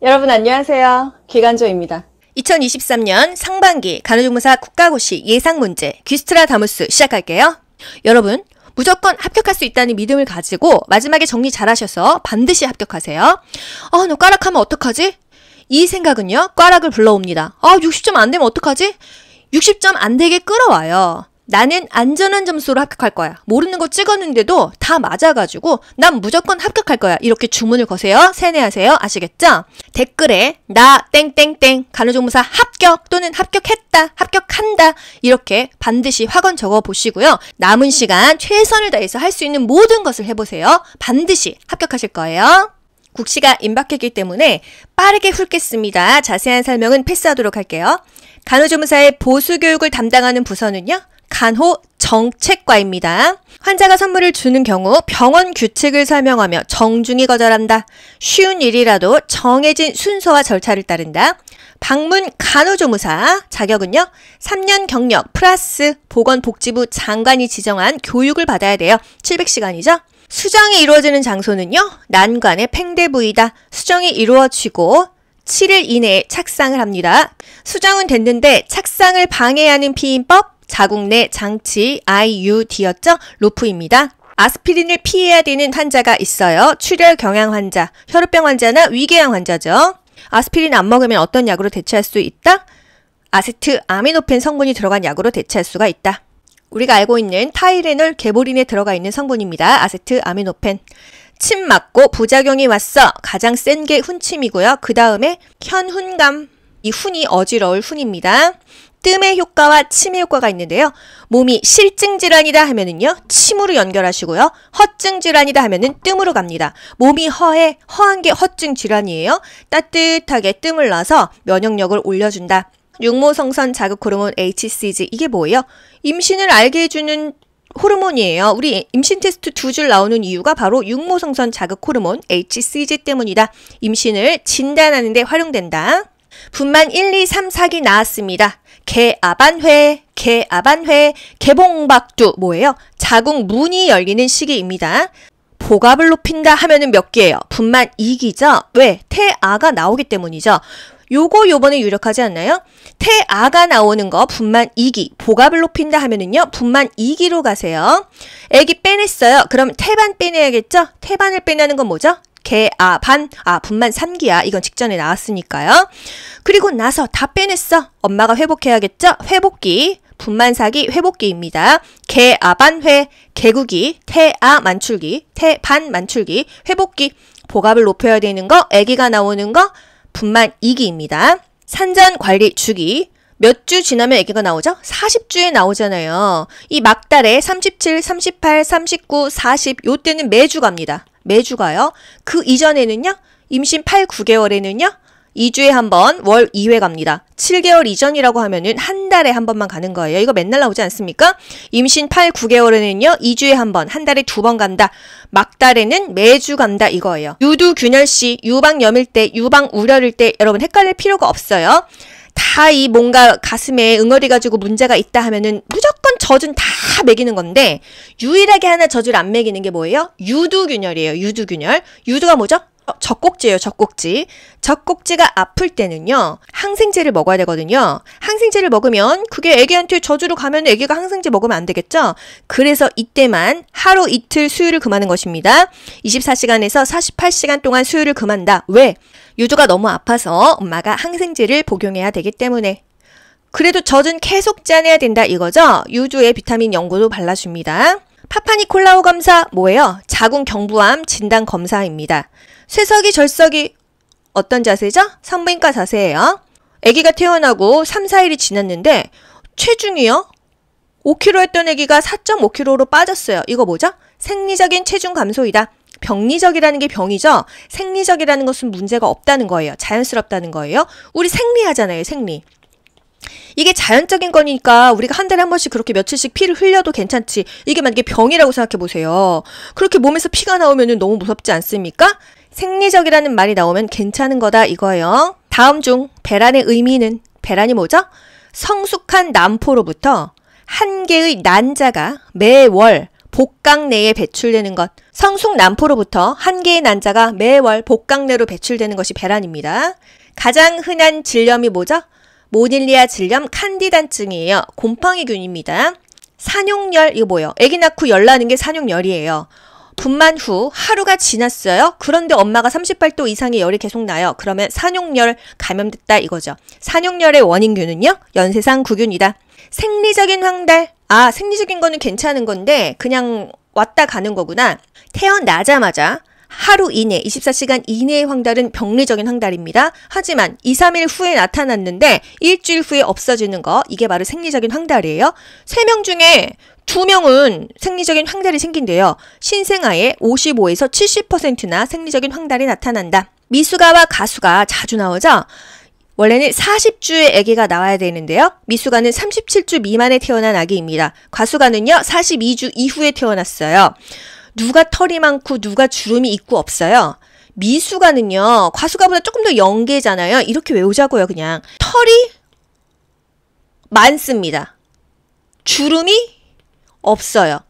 여러분 안녕하세요. 기간조입니다 2023년 상반기 간호조무사 국가고시 예상 문제 귀스트라 다무스 시작할게요. 여러분 무조건 합격할 수 있다는 믿음을 가지고 마지막에 정리 잘하셔서 반드시 합격하세요. 아, 너 까락하면 어떡하지? 이 생각은요, 까락을 불러옵니다. 아, 60점 안 되면 어떡하지? 60점 안 되게 끌어와요. 나는 안전한 점수로 합격할 거야. 모르는 거 찍었는데도 다 맞아가지고 난 무조건 합격할 거야. 이렇게 주문을 거세요. 세뇌하세요. 아시겠죠? 댓글에 나 땡땡땡 간호조무사 합격 또는 합격했다 합격한다 이렇게 반드시 확언 적어보시고요. 남은 시간 최선을 다해서 할 수 있는 모든 것을 해보세요. 반드시 합격하실 거예요. 국시가 임박했기 때문에 빠르게 훑겠습니다. 자세한 설명은 패스하도록 할게요. 간호조무사의 보수교육을 담당하는 부서는요. 간호 정책과입니다. 환자가 선물을 주는 경우 병원 규칙을 설명하며 정중히 거절한다. 쉬운 일이라도 정해진 순서와 절차를 따른다. 방문 간호조무사 자격은요, 3년 경력 플러스 보건복지부 장관이 지정한 교육을 받아야 돼요. 700시간이죠? 수정이 이루어지는 장소는요, 난관의 팽대 부이다 수정이 이루어지고 7일 이내에 착상을 합니다. 수정은 됐는데 착상을 방해하는 피임법, 자국 내 장치 IUD였죠? 로프입니다. 아스피린을 피해야 되는 환자가 있어요. 출혈 경향 환자, 혈우병 환자나 위궤양 환자죠. 아스피린 안 먹으면 어떤 약으로 대체할 수 있다? 아세트 아미노펜 성분이 들어간 약으로 대체할 수가 있다. 우리가 알고 있는 타이레놀 개보린에 들어가 있는 성분입니다. 아세트 아미노펜. 침 맞고 부작용이 왔어. 가장 센 게 훈침이고요. 그 다음에 현훈감. 이 훈이 어지러울 훈입니다. 뜸의 효과와 침의 효과가 있는데요. 몸이 실증 질환이다 하면은요. 침으로 연결하시고요. 허증 질환이다 하면은 뜸으로 갑니다. 몸이 허해 허한 게 허증 질환이에요. 따뜻하게 뜸을 놔서 면역력을 올려준다. 육모성선 자극 호르몬 HCG 이게 뭐예요? 임신을 알게 해주는 호르몬이에요. 우리 임신 테스트 두 줄 나오는 이유가 바로 육모성선 자극 호르몬 HCG 때문이다. 임신을 진단하는 데 활용된다. 분만 1, 2, 3, 4기 나왔습니다. 개아반회, 개아반회, 개봉박두 뭐예요? 자궁 문이 열리는 시기입니다. 복압을 높인다 하면은 몇 개예요? 분만 2기죠? 왜? 태아가 나오기 때문이죠. 요거 요번에 유력하지 않나요? 태아가 나오는 거 분만 2기, 복압을 높인다 하면은요, 분만 2기로 가세요. 애기 빼냈어요. 그럼 태반 빼내야겠죠? 태반을 빼내는 건 뭐죠? 개, 아, 반, 아, 분만 3기야. 이건 직전에 나왔으니까요. 그리고 나서 다 빼냈어. 엄마가 회복해야겠죠? 회복기. 분만사기 회복기입니다. 개 아 반 회, 개구기, 태아 만출기, 태 반 만출기, 회복기, 복압을 높여야 되는 거, 아기가 나오는 거, 분만 2기입니다. 산전 관리 주기, 몇 주 지나면 아기가 나오죠? 40주에 나오잖아요. 이 막달에 37, 38, 39, 40 요때는 매주 갑니다. 매주가요. 그 이전에는요. 임신 8, 9개월에는요. 2주에 한 번, 월 2회 갑니다. 7개월 이전이라고 하면은 한 달에 한 번만 가는 거예요. 이거 맨날 나오지 않습니까? 임신 8, 9개월에는요, 2주에 한 번, 한 달에 두 번 간다. 막달에는 매주 간다 이거예요. 유두 균열 시, 유방 염일 때, 유방 우려일 때 여러분 헷갈릴 필요가 없어요. 다이 뭔가 가슴에 응어리 가지고 문제가 있다 하면은 무조건 젖은 다매이는 건데 유일하게 하나 젖을 안매이는게 뭐예요? 유두균열이에요. 유두균열. 유두가 뭐죠? 어, 젖꼭지예요, 젖꼭지. 젖꼭지가 아플 때는요, 항생제를 먹어야 되거든요. 항생제를 먹으면 그게 애기한테 저주로 가면 애기가 항생제 먹으면 안 되겠죠? 그래서 이때만 하루 이틀 수유를 금하는 것입니다. 24시간에서 48시간 동안 수유를 금한다. 왜? 유두가 너무 아파서 엄마가 항생제를 복용해야 되기 때문에. 그래도 젖은 계속 짜내야 된다 이거죠? 유주에 비타민 연고도 발라줍니다. 파파니콜라우 검사 뭐예요? 자궁 경부암 진단 검사입니다. 쇠석이 절석이 어떤 자세죠? 산부인과 자세예요. 아기가 태어나고 3, 4일이 지났는데 체중이요? 5kg 했던 아기가 4.5kg로 빠졌어요. 이거 뭐죠? 생리적인 체중 감소이다. 병리적이라는 게 병이죠. 생리적이라는 것은 문제가 없다는 거예요. 자연스럽다는 거예요. 우리 생리하잖아요. 생리. 이게 자연적인 거니까 우리가 한 달에 한 번씩 그렇게 며칠씩 피를 흘려도 괜찮지. 이게 만약에 병이라고 생각해 보세요. 그렇게 몸에서 피가 나오면 너무 무섭지 않습니까? 생리적이라는 말이 나오면 괜찮은 거다 이거예요. 다음 중 배란의 의미는 배란이 뭐죠? 성숙한 남포로부터 한 개의 난자가 매월 복강 내에 배출되는 것. 성숙 남포로부터한 개의 난자가 매월 복강 내로 배출되는 것이 배란입니다. 가장 흔한 질염이 뭐죠? 모닐리아 질염 칸디단증이에요. 곰팡이균입니다. 산용열 이거 뭐예요? 아기 낳고 열 나는 게 산용열이에요. 분만 후 하루가 지났어요. 그런데 엄마가 38도 이상의 열이 계속 나요. 그러면 산용열 감염됐다 이거죠. 산용열의 원인균은요. 연쇄상 구균이다. 생리적인 황달. 아, 생리적인 거는 괜찮은 건데 그냥 왔다 가는 거구나. 태어나자마자 하루 이내, 24시간 이내의 황달은 병리적인 황달입니다. 하지만 2, 3일 후에 나타났는데 일주일 후에 없어지는 거, 이게 바로 생리적인 황달이에요. 3명 중에 두명은 생리적인 황달이 생긴대요. 신생아의 55에서 70%나 생리적인 황달이 나타난다. 미숙아와 가수가 자주 나오죠? 원래는 40주의 아기가 나와야 되는데요. 미숙아는 37주 미만에 태어난 아기입니다. 과수가는요, 42주 이후에 태어났어요. 누가 털이 많고 누가 주름이 있고 없어요. 미수가는요. 과수가보다 조금 더 연계잖아요. 이렇게 외우자고요. 그냥 털이 많습니다. 주름이 없어요.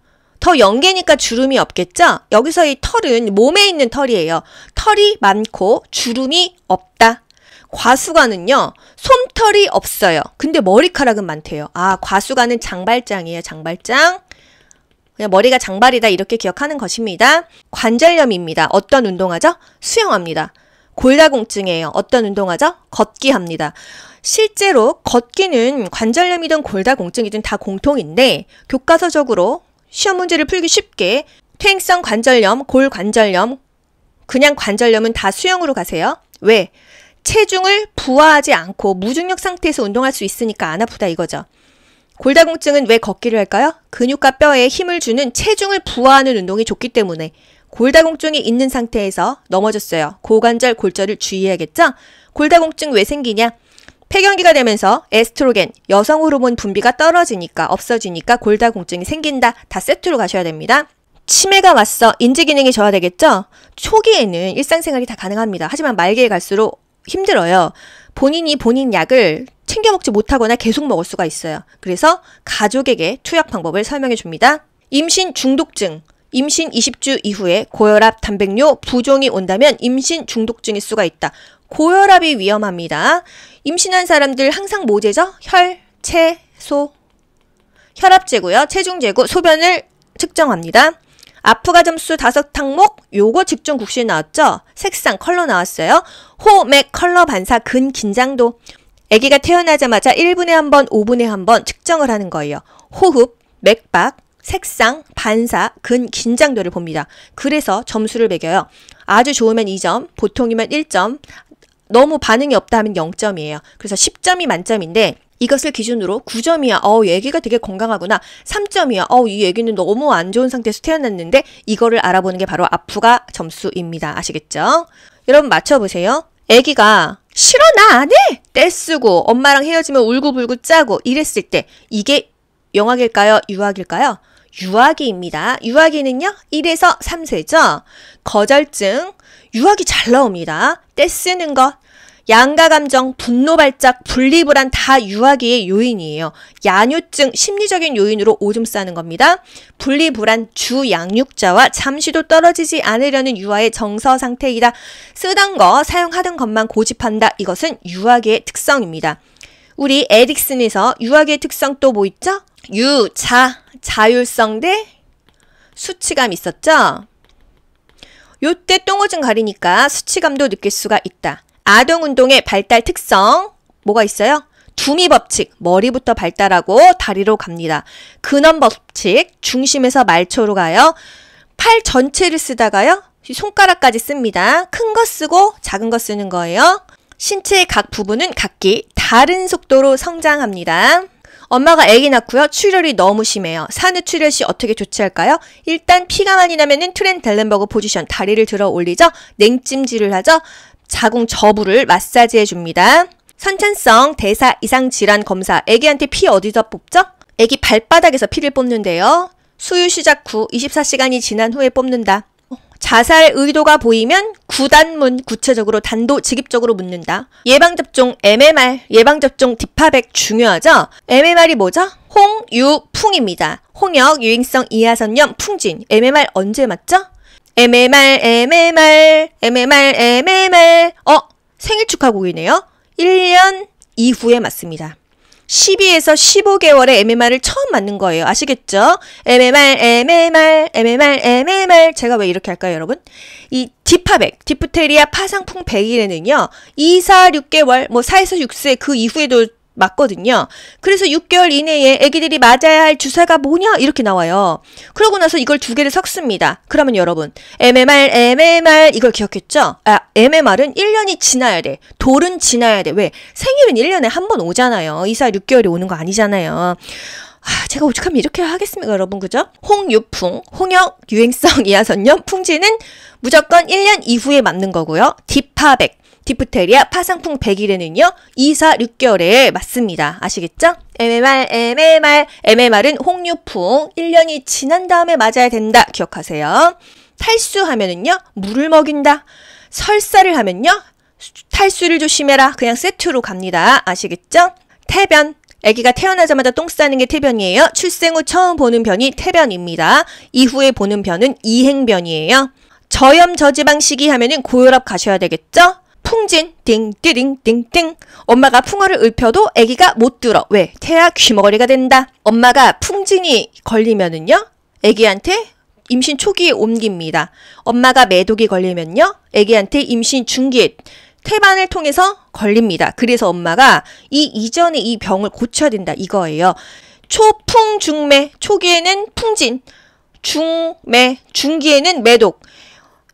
더 연계니까 주름이 없겠죠? 여기서 이 털은 몸에 있는 털이에요. 털이 많고 주름이 없다. 과수가은요 솜털이 없어요. 근데 머리카락은 많대요. 아, 과수가은 장발장이에요, 장발장. 그냥 머리가 장발이다 이렇게 기억하는 것입니다. 관절염입니다. 어떤 운동하죠? 수영합니다. 골다공증이에요. 어떤 운동하죠? 걷기 합니다. 실제로 걷기는 관절염이든 골다공증이든 다 공통인데 교과서적으로 시험 문제를 풀기 쉽게 퇴행성 관절염, 골관절염, 그냥 관절염은 다 수영으로 가세요. 왜? 체중을 부하하지 않고 무중력 상태에서 운동할 수 있으니까 안 아프다 이거죠. 골다공증은 왜 걷기를 할까요? 근육과 뼈에 힘을 주는 체중을 부하하는 운동이 좋기 때문에 골다공증이 있는 상태에서 넘어졌어요. 고관절 골절을 주의해야겠죠? 골다공증 왜 생기냐? 폐경기가 되면서 에스트로겐, 여성 호르몬 분비가 떨어지니까 없어지니까 골다공증이 생긴다. 다 세트로 가셔야 됩니다. 치매가 왔어. 인지 기능이 저하되겠죠? 초기에는 일상생활이 다 가능합니다. 하지만 말기에 갈수록 힘들어요. 본인이 본인 약을 챙겨 먹지 못하거나 계속 먹을 수가 있어요. 그래서 가족에게 투약 방법을 설명해 줍니다. 임신 중독증. 임신 20주 이후에 고혈압, 단백뇨, 부종이 온다면 임신 중독증일 수가 있다. 고혈압이 위험합니다. 임신한 사람들 항상 모제죠 뭐 혈, 체, 소. 혈압 재고요. 체중 재고, 소변을 측정합니다. 아프가 점수 다섯 항목, 요거 직종 국시에 나왔죠? 색상, 컬러 나왔어요. 호, 맥, 컬러 반사, 근, 긴장도. 아기가 태어나자마자 1분에 한 번, 5분에 한 번 측정을 하는 거예요. 호흡, 맥박, 색상, 반사, 근, 긴장도를 봅니다. 그래서 점수를 매겨요. 아주 좋으면 2점, 보통이면 1점, 너무 반응이 없다 하면 0점이에요. 그래서 10점이 만점인데 이것을 기준으로 9점이야. 어우, 애기가 되게 건강하구나. 3점이야. 어우, 이애기는 너무 안 좋은 상태에서 태어났는데 이거를 알아보는 게 바로 아프가 점수입니다. 아시겠죠? 여러분 맞춰보세요. 애기가 싫어 나안 네. 해! 떼쓰고 엄마랑 헤어지면 울고불고 짜고 이랬을 때 이게 영악일까요 유학일까요? 유아기입니다. 유아기는요, 1에서 3세죠. 거절증, 유아기 잘 나옵니다. 떼쓰는 것, 양가 감정, 분노 발작, 분리불안 다 유아기의 요인이에요. 양뇨증 심리적인 요인으로 오줌 싸는 겁니다. 분리불안 주 양육자와 잠시도 떨어지지 않으려는 유아의 정서 상태이다. 쓰던 거, 사용하던 것만 고집한다. 이것은 유아기의 특성입니다. 우리 에릭슨에서 유아기의 특성 또 뭐 있죠? 유, 자, 자율성 대 수치감 있었죠? 요때 똥오줌 가리니까 수치감도 느낄 수가 있다. 아동운동의 발달 특성 뭐가 있어요? 두미 법칙, 머리부터 발달하고 다리로 갑니다. 근원 법칙, 중심에서 말초로 가요. 팔 전체를 쓰다가요. 손가락까지 씁니다. 큰 거 쓰고 작은 거 쓰는 거예요. 신체의 각 부분은 각기 다른 속도로 성장합니다. 엄마가 아기 낳고요. 출혈이 너무 심해요. 산후 출혈 시 어떻게 조치할까요? 일단 피가 많이 나면은 트렌델렌버그 포지션 다리를 들어 올리죠. 냉찜질을 하죠. 자궁 저부를 마사지해 줍니다. 선천성 대사 이상 질환 검사 애기한테 피 어디서 뽑죠? 애기 발바닥에서 피를 뽑는데요. 수유 시작 후 24시간이 지난 후에 뽑는다. 자살 의도가 보이면 구단문 구체적으로 단도직입적으로 묻는다. 예방접종 MMR, 예방접종 디파백 중요하죠? MMR이 뭐죠? 홍유풍입니다. 홍역, 유행성 이하선염, 풍진. MMR 언제 맞죠? MMR, MMR, MMR, MMR. 어, 생일 축하 곡이네요. 1년 이후에 맞습니다. 12에서 15개월의 MMR을 처음 맞는 거예요. 아시겠죠? MMR, MMR, MMR, MMR. 제가 왜 이렇게 할까요, 여러분? 이 디파백, 디프테리아 파상풍 100일에는요, 2, 4, 6개월, 뭐 4에서 6세 그 이후에도 맞거든요. 그래서 6개월 이내에 아기들이 맞아야 할 주사가 뭐냐 이렇게 나와요. 그러고 나서 이걸 두 개를 섞습니다. 그러면 여러분 MMR, MMR 이걸 기억했죠? 아, MMR은 1년이 지나야 돼. 돌은 지나야 돼. 왜? 생일은 1년에 한 번 오잖아요. 이사 6개월이 오는 거 아니잖아요. 아, 제가 오죽하면 이렇게 하겠습니까, 여러분, 그죠? 홍유풍, 홍역, 유행성 이하선염, 풍지는 무조건 1년 이후에 맞는 거고요. 딥파백 디프테리아 파상풍 100일에는요, 2사 6개월에 맞습니다. 아시겠죠? MMR, MMR, MMR은 홍류풍 1년이 지난 다음에 맞아야 된다. 기억하세요. 탈수하면은요, 물을 먹인다. 설사를 하면요, 탈수를 조심해라. 그냥 세트로 갑니다. 아시겠죠? 태변. 아기가 태어나자마자 똥 싸는 게 태변이에요. 출생 후 처음 보는 변이 태변입니다. 이후에 보는 변은 이행변이에요. 저염 저지방 식이 하면은 고혈압 가셔야 되겠죠? 풍진 띵띠링띵띵 엄마가 풍어를 읊혀도 아기가 못 들어 왜 태아 귀머거리가 된다 엄마가 풍진이 걸리면은요 아기한테 임신 초기에 옮깁니다 엄마가 매독이 걸리면요 아기한테 임신 중기에 태반을 통해서 걸립니다 그래서 엄마가 이 이전에 이 병을 고쳐야 된다 이거예요 초풍중매 초기에는 풍진 중매 중기에는 매독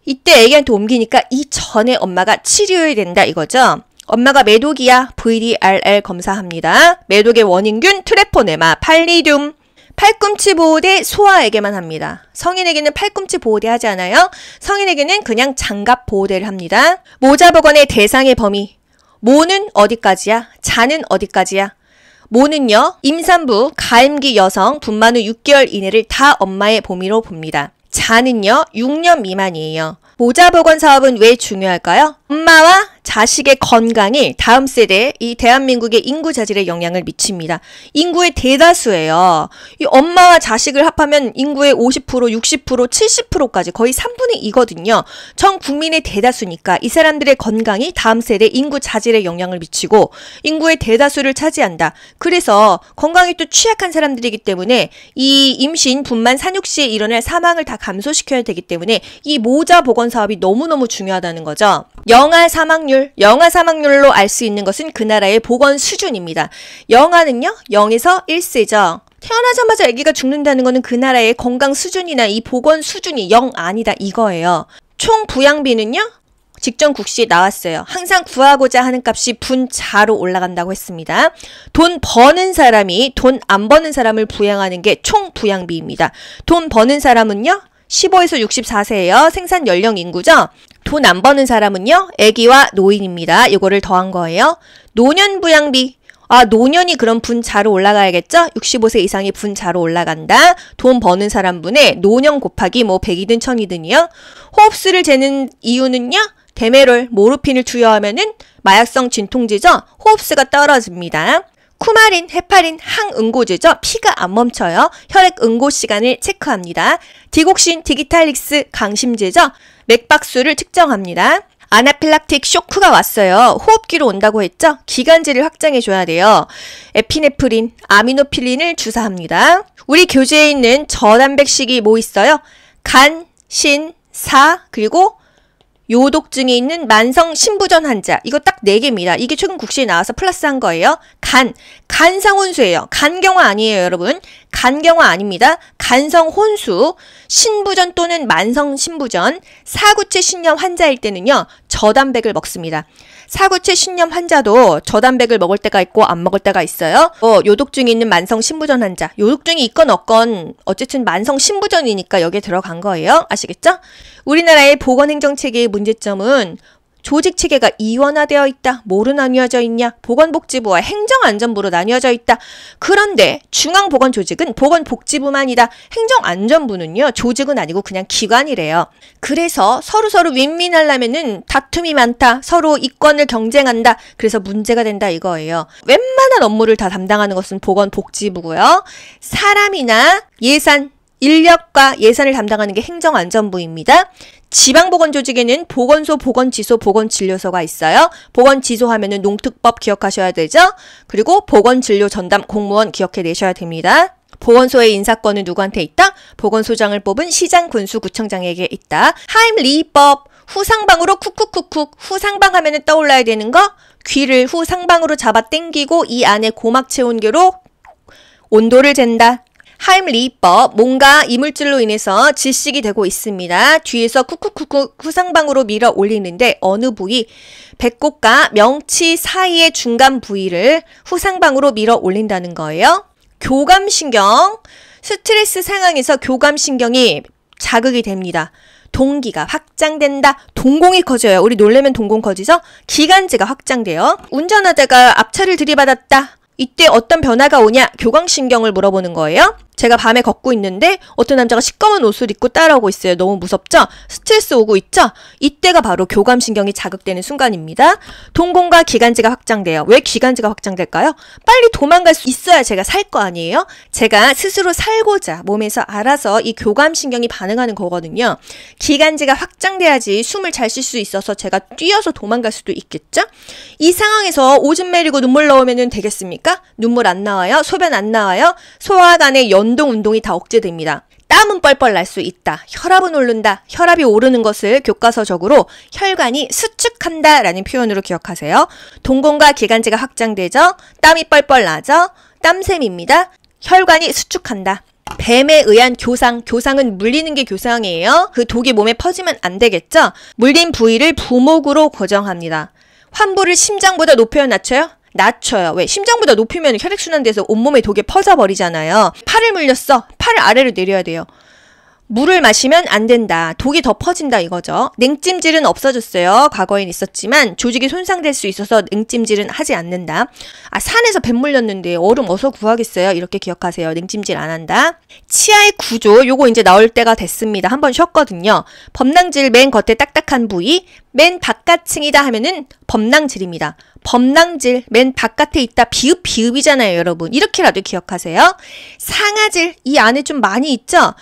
이때 애기한테 옮기니까 이 전에 엄마가 치료해야 된다 이거죠. 엄마가 매독이야. VDRR 검사합니다. 매독의 원인균 트레포네마 팔리듐. 팔꿈치 보호대 소아에게만 합니다. 성인에게는 팔꿈치 보호대 하지 않아요. 성인에게는 그냥 장갑 보호대를 합니다. 모자 보건의 대상의 범위. 모는 어디까지야? 자는 어디까지야? 모는요, 임산부, 가임기 여성, 분만 후 6개월 이내를 다 엄마의 범위로 봅니다. 자는요, 6년 미만이에요. 모자 보건 사업은 왜 중요할까요? 엄마와 자식의 건강이 다음 세대, 이 대한민국의 인구 자질에 영향을 미칩니다. 인구의 대다수예요. 이 엄마와 자식을 합하면 인구의 50%, 60%, 70%까지 거의 3분의 2거든요. 전 국민의 대다수니까 이 사람들의 건강이 다음 세대 인구 자질에 영향을 미치고 인구의 대다수를 차지한다. 그래서 건강이 또 취약한 사람들이기 때문에 이 임신, 분만, 산육 시에 일어날 사망을 다 감소시켜야 되기 때문에 이 모자 보건 사업이 너무너무 중요하다는 거죠. 영아 사망률, 영아 사망률로 알 수 있는 것은 그 나라의 보건 수준입니다. 영아는요, 0에서 1세죠. 태어나자마자 아기가 죽는다는 것은 그 나라의 건강 수준이나 이 보건 수준이 영 아니다 이거예요. 총 부양비는요? 직전 국시 나왔어요. 항상 구하고자 하는 값이 분자로 올라간다고 했습니다. 돈 버는 사람이 돈 안 버는 사람을 부양하는 게 총 부양비입니다. 돈 버는 사람은요? 15에서 64세예요. 생산 연령 인구죠. 돈 안 버는 사람은요. 아기와 노인입니다. 이거를 더한 거예요. 노년 부양비. 아, 노년이 그런 분자로 올라가야겠죠? 65세 이상이 분자로 올라간다. 돈 버는 사람분의 노년 곱하기 뭐 100이든 1000이든이요. 호흡수를 재는 이유는요. 데메롤, 모르핀을 투여하면은 마약성 진통제죠. 호흡수가 떨어집니다. 쿠마린, 헤파린, 항응고제죠. 피가 안 멈춰요. 혈액 응고 시간을 체크합니다. 디곡신, 디기탈릭스, 강심제죠. 맥박수를 측정합니다. 아나필락틱 쇼크가 왔어요. 호흡기로 온다고 했죠? 기관지를 확장해 줘야 돼요. 에피네프린, 아미노필린을 주사합니다. 우리 교재에 있는 저단백식이 뭐 있어요? 간, 신, 사, 그리고 요독증이 있는 만성 신부전 환자 이거 딱 네개입니다 이게 최근 국시에 나와서 플러스한 거예요. 간, 간상혼수예요. 간경화 아니에요 여러분. 간경화 아닙니다. 간성혼수, 신부전 또는 만성 신부전, 사구체 신경 환자일 때는요. 저단백을 먹습니다. 사구체 신염 환자도 저단백을 먹을 때가 있고 안 먹을 때가 있어요. 어, 요독증이 있는 만성 신부전 환자. 요독증이 있건 없건 어쨌든 만성 신부전이니까 여기에 들어간 거예요. 아시겠죠? 우리나라의 보건행정체계의 문제점은 조직 체계가 이원화되어 있다. 뭐로 나뉘어져 있냐? 보건복지부와 행정안전부로 나뉘어져 있다. 그런데 중앙보건조직은 보건복지부만이다. 행정안전부는요, 조직은 아니고 그냥 기관이래요. 그래서 서로서로 윈윈하려면은 다툼이 많다. 서로 이권을 경쟁한다. 그래서 문제가 된다 이거예요. 웬만한 업무를 다 담당하는 것은 보건복지부고요. 사람이나 예산, 인력과 예산을 담당하는 게 행정안전부입니다. 지방보건조직에는 보건소, 보건지소, 보건진료소가 있어요. 보건지소 하면은 농특법 기억하셔야 되죠. 그리고 보건진료 전담 공무원 기억해내셔야 됩니다. 보건소의 인사권은 누구한테 있다? 보건소장을 뽑은 시장 군수 구청장에게 있다. 하임리법 후상방으로 쿡쿡쿡쿡 후상방 하면은 떠올라야 되는 거 귀를 후상방으로 잡아 당기고 이 안에 고막 채운 계로 온도를 잰다. 하임리법 뭔가 이물질로 인해서 질식이 되고 있습니다. 뒤에서 쿡쿡쿡쿡 후상방으로 밀어 올리는데 어느 부위 배꼽과 명치 사이의 중간 부위를 후상방으로 밀어 올린다는 거예요. 교감신경 스트레스 상황에서 교감신경이 자극이 됩니다. 동기가 확장된다. 동공이 커져요. 우리 놀래면 동공 커지죠? 기관지가 확장돼요. 운전하다가 앞차를 들이받았다. 이때 어떤 변화가 오냐 교광신경을 물어보는 거예요. 제가 밤에 걷고 있는데 어떤 남자가 시꺼먼 옷을 입고 따라오고 있어요. 너무 무섭죠? 스트레스 오고 있죠? 이때가 바로 교감신경이 자극되는 순간입니다. 동공과 기관지가 확장돼요. 왜 기관지가 확장될까요? 빨리 도망갈 수 있어야 제가 살 거 아니에요? 제가 스스로 살고자 몸에서 알아서 이 교감신경이 반응하는 거거든요. 기관지가 확장돼야지 숨을 잘 쉴 수 있어서 제가 뛰어서 도망갈 수도 있겠죠? 이 상황에서 오줌 매리고 눈물 나오면 되겠습니까? 눈물 안 나와요? 소변 안 나와요? 소화관에 연 연동 운동이 다 억제됩니다. 땀은 뻘뻘 날 수 있다. 혈압은 오른다. 혈압이 오르는 것을 교과서적으로 혈관이 수축한다 라는 표현으로 기억하세요. 동공과 기관지가 확장되죠. 땀이 뻘뻘 나죠. 땀샘입니다. 혈관이 수축한다. 뱀에 의한 교상, 교상은 물리는 게 교상이에요. 그 독이 몸에 퍼지면 안 되겠죠? 물린 부위를 부목으로 고정합니다. 환부를 심장보다 높여 낮춰요? 낮춰요. 왜? 심장보다 높이면 혈액순환돼서 온몸에 독이 퍼져버리잖아요. 팔을 물렸어. 팔을 아래로 내려야 돼요. 물을 마시면 안 된다. 독이 더 퍼진다 이거죠. 냉찜질은 없어졌어요. 과거엔 있었지만 조직이 손상될 수 있어서 냉찜질은 하지 않는다. 아 산에서 뱃 물렸는데 얼음 어서 구하겠어요. 이렇게 기억하세요. 냉찜질 안 한다. 치아의 구조 요거 이제 나올 때가 됐습니다. 한번 쉬었거든요. 범낭질 맨 겉에 딱딱한 부위 맨 바깥층이다 하면은 범랑질입니다. 범랑질, 맨 바깥에 있다. 비읍, 비읍이잖아요, 여러분. 이렇게라도 기억하세요. 상아질, 이 안에 좀 많이 있죠?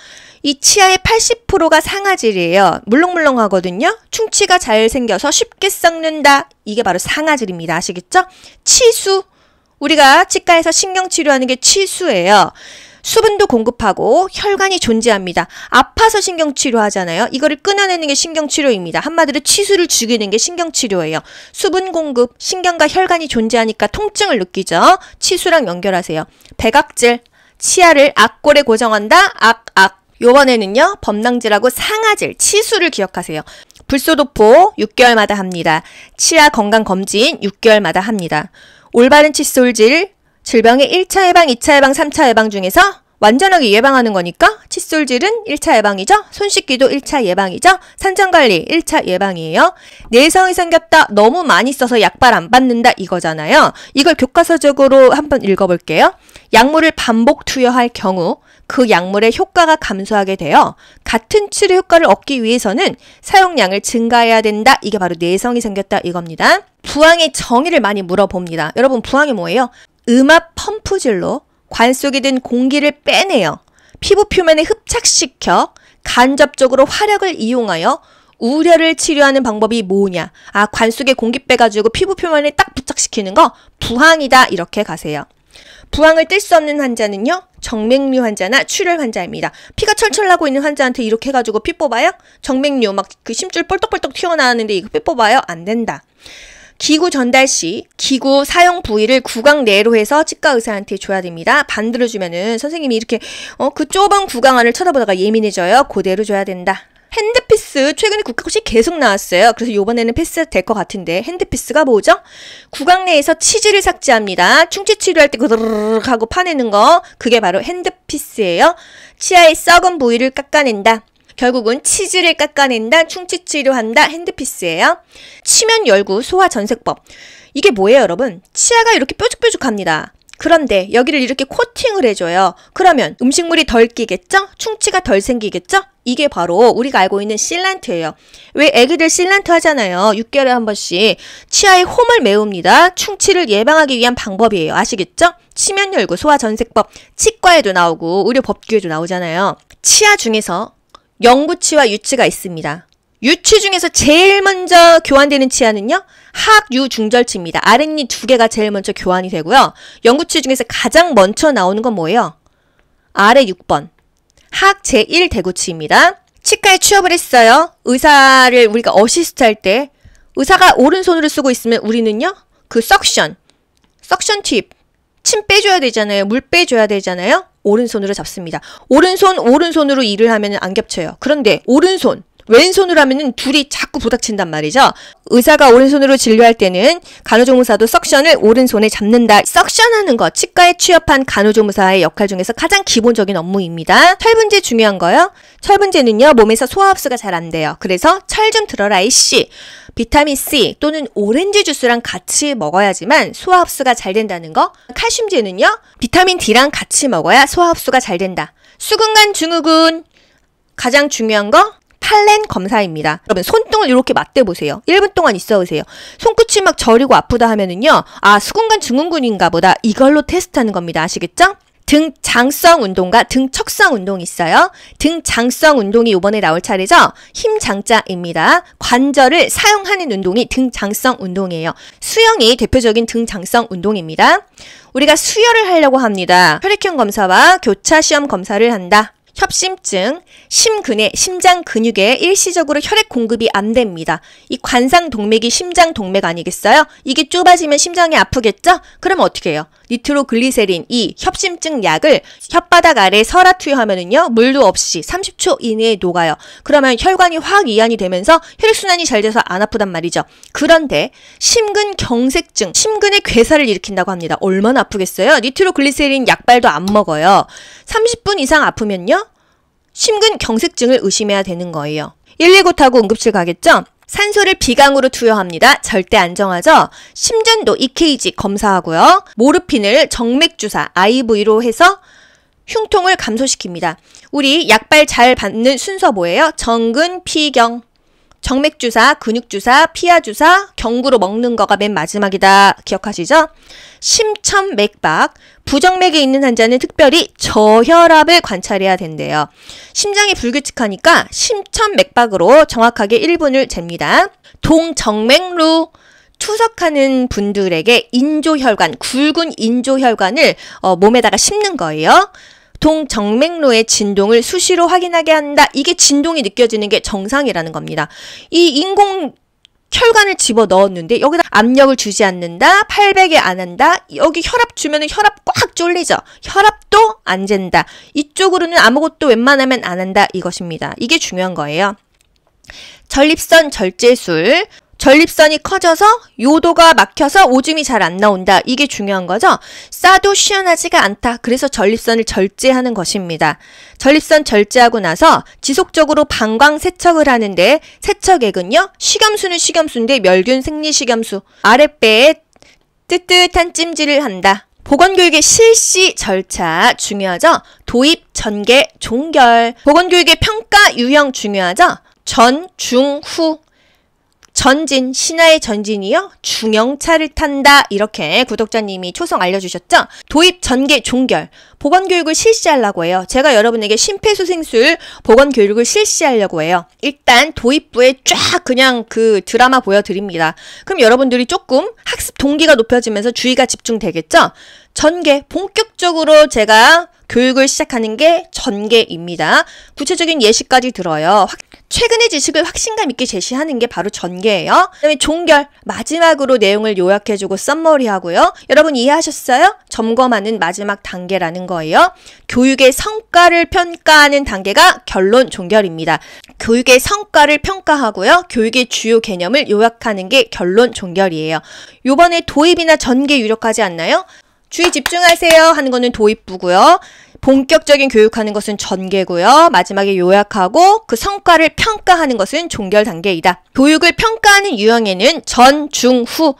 이 치아의 80%가 상아질이에요. 물렁물렁 하거든요. 충치가 잘 생겨서 쉽게 썩는다. 이게 바로 상아질입니다. 아시겠죠? 치수. 우리가 치과에서 신경치료하는 게 치수예요. 수분도 공급하고 혈관이 존재합니다. 아파서 신경치료 하잖아요. 이거를 끊어내는 게 신경치료입니다. 한마디로 치수를 죽이는 게 신경치료예요. 수분 공급, 신경과 혈관이 존재하니까 통증을 느끼죠. 치수랑 연결하세요. 배각질, 치아를 악골에 고정한다. 악, 악. 요번에는요, 범낭질하고 상아질, 치수를 기억하세요. 불소도포 6개월마다 합니다. 치아 건강검진 6개월마다 합니다. 올바른 칫솔질 질병의 1차 예방, 2차 예방, 3차 예방 중에서 완전하게 예방하는 거니까 칫솔질은 1차 예방이죠. 손 씻기도 1차 예방이죠. 산전관리 1차 예방이에요. 내성이 생겼다. 너무 많이 써서 약발 안 받는다 이거잖아요. 이걸 교과서적으로 한번 읽어볼게요. 약물을 반복 투여할 경우 그 약물의 효과가 감소하게 되어 같은 치료 효과를 얻기 위해서는 사용량을 증가해야 된다. 이게 바로 내성이 생겼다 이겁니다. 부항의 정의를 많이 물어봅니다. 여러분 부항이 뭐예요? 음압 펌프질로 관 속에 든 공기를 빼내어 피부 표면에 흡착시켜 간접적으로 화력을 이용하여 우려를 치료하는 방법이 뭐냐? 아, 관 속에 공기 빼가지고 피부 표면에 딱 부착시키는 거 부항이다. 이렇게 가세요. 부항을 뗄수 없는 환자는요, 정맥류 환자나 출혈 환자입니다. 피가 철철 나고 있는 환자한테 이렇게 해가지고 피 뽑아요? 정맥류, 막 그 심줄 뻘떡뻘떡 튀어나왔는데 이거 피 뽑아요? 안 된다. 기구 전달 시 기구 사용 부위를 구강 내로 해서 치과 의사한테 줘야 됩니다. 반대로 주면은 선생님이 이렇게 어, 그 좁은 구강 안을 쳐다보다가 예민해져요. 그대로 줘야 된다. 핸드피스 최근에 국가고시 계속 나왔어요. 그래서 이번에는 패스 될 것 같은데 핸드피스가 뭐죠? 구강 내에서 치즈를 삭제합니다. 충치 치료할 때 그르륵 하고 파내는 거 그게 바로 핸드피스예요. 치아의 썩은 부위를 깎아낸다. 결국은 치즈를 깎아낸다, 충치 치료한다, 핸드피스예요. 치면 열구 소화 전색법. 이게 뭐예요, 여러분? 치아가 이렇게 뾰족뾰족합니다. 그런데 여기를 이렇게 코팅을 해줘요. 그러면 음식물이 덜 끼겠죠? 충치가 덜 생기겠죠? 이게 바로 우리가 알고 있는 실란트예요. 왜 애기들 실란트 하잖아요. 6개월에 한 번씩 치아에 홈을 메웁니다. 충치를 예방하기 위한 방법이에요. 아시겠죠? 치면열구 소화전색법 치과에도 나오고 의료법규에도 나오잖아요. 치아 중에서 영구치와 유치가 있습니다. 유치 중에서 제일 먼저 교환되는 치아는요. 학유중절치입니다 아랫니 두 개가 제일 먼저 교환이 되고요. 영구치 중에서 가장 먼저 나오는 건 뭐예요? 아래 6번. 학 제1대구치입니다. 치과에 취업을 했어요. 의사를 우리가 어시스트 할 때 의사가 오른손으로 쓰고 있으면 우리는요. 그 석션, 석션 팁침 빼줘야 되잖아요. 물 빼줘야 되잖아요. 오른손으로 잡습니다. 오른손, 오른손으로 일을 하면 안 겹쳐요. 그런데 오른손, 왼손으로 하면은 둘이 자꾸 부닥친단 말이죠. 의사가 오른손으로 진료할 때는 간호조무사도 석션을 오른손에 잡는다. 석션하는 것, 치과에 취업한 간호조무사의 역할 중에서 가장 기본적인 업무입니다. 철분제 중요한 거요. 철분제는요, 몸에서 소화 흡수가 잘 안 돼요. 그래서 철 좀 들어라, 이씨. 비타민 C 또는 오렌지 주스랑 같이 먹어야지만 소화 흡수가 잘 된다는 거. 칼슘제는요, 비타민 D랑 같이 먹어야 소화 흡수가 잘 된다. 수분간 증후군 가장 중요한 거 팔렌 검사입니다. 여러분 손등을 이렇게 맞대 보세요. 1분 동안 있어 보세요. 손끝이 막 저리고 아프다 하면은요. 아, 수근간 증후군인가 보다. 이걸로 테스트하는 겁니다. 아시겠죠? 등 장성 운동과 등 척성 운동이 있어요. 등 장성 운동이 이번에 나올 차례죠. 힘 장자입니다. 관절을 사용하는 운동이 등 장성 운동이에요. 수영이 대표적인 등 장성 운동입니다. 우리가 수혈을 하려고 합니다. 혈액형 검사와 교차 시험 검사를 한다. 협심증, 심근의 심장 근육에 일시적으로 혈액 공급이 안 됩니다. 이 관상 동맥이 심장 동맥 아니겠어요? 이게 좁아지면 심장이 아프겠죠? 그럼 어떻게 해요? 니트로글리세린 이 협심증 약을 혓바닥 아래 설아 투여하면은요 물도 없이 30초 이내에 녹아요. 그러면 혈관이 확 이완이 되면서 혈액순환이 잘 돼서 안 아프단 말이죠. 그런데 심근경색증, 심근의 괴사를 일으킨다고 합니다. 얼마나 아프겠어요? 니트로글리세린 약발도 안 먹어요. 30분 이상 아프면요 심근경색증을 의심해야 되는 거예요. 119 타고 응급실 가겠죠? 산소를 비강으로 투여합니다. 절대 안정하죠? 심전도 EKG 검사하고요. 모르핀을 정맥주사 IV로 해서 흉통을 감소시킵니다. 우리 약발 잘 받는 순서 뭐예요? 정근, 피경. 정맥주사, 근육주사, 피하주사, 경구로 먹는 거가 맨 마지막이다. 기억하시죠? 심천맥박, 부정맥에 있는 환자는 특별히 저혈압을 관찰해야 된대요. 심장이 불규칙하니까 심천맥박으로 정확하게 1분을 잽니다. 동정맥루, 투석하는 분들에게 인조혈관, 굵은 인조혈관을 어, 몸에다가 심는 거예요. 보통 정맥로의 진동을 수시로 확인하게 한다. 이게 진동이 느껴지는 게 정상이라는 겁니다. 이 인공 혈관을 집어 넣었는데 여기다 압력을 주지 않는다. 800에 안 한다. 여기 혈압 주면은 혈압 꽉 쫄리죠. 혈압도 안 잰다. 이쪽으로는 아무것도 웬만하면 안 한다. 이것입니다. 이게 중요한 거예요. 전립선 절제술, 전립선이 커져서 요도가 막혀서 오줌이 잘 안 나온다. 이게 중요한 거죠. 싸도 시원하지가 않다. 그래서 전립선을 절제하는 것입니다. 전립선 절제하고 나서 지속적으로 방광 세척을 하는데 세척액은요. 식염수는 식염수인데 멸균 생리 식염수. 아랫배에 뜨뜻한 찜질을 한다. 보건교육의 실시 절차 중요하죠. 도입, 전개, 종결. 보건교육의 평가 유형 중요하죠. 전, 중, 후. 전진, 신화의 전진이요? 중형차를 탄다. 이렇게 구독자님이 초성 알려주셨죠? 도입 전개 종결. 보건교육을 실시하려고 해요. 제가 여러분에게 심폐소생술 보건교육을 실시하려고 해요. 일단 도입부에 쫙 그냥 그 드라마 보여드립니다. 그럼 여러분들이 조금 학습 동기가 높아지면서 주의가 집중되겠죠? 전개, 본격적으로 제가 교육을 시작하는 게 전개입니다. 구체적인 예시까지 들어요. 최근의 지식을 확신감 있게 제시하는 게 바로 전개예요. 그다음에 종결 마지막으로 내용을 요약해주고 썸머리하고요. 여러분 이해하셨어요? 점검하는 마지막 단계라는 거예요. 교육의 성과를 평가하는 단계가 결론 종결입니다. 교육의 성과를 평가하고요. 교육의 주요 개념을 요약하는 게 결론 종결이에요. 요번에 도입이나 전개 유력하지 않나요? 주의 집중하세요 하는 거는 도입부고요. 본격적인 교육하는 것은 전개고요. 마지막에 요약하고 그 성과를 평가하는 것은 종결 단계이다. 교육을 평가하는 유형에는 전, 중, 후.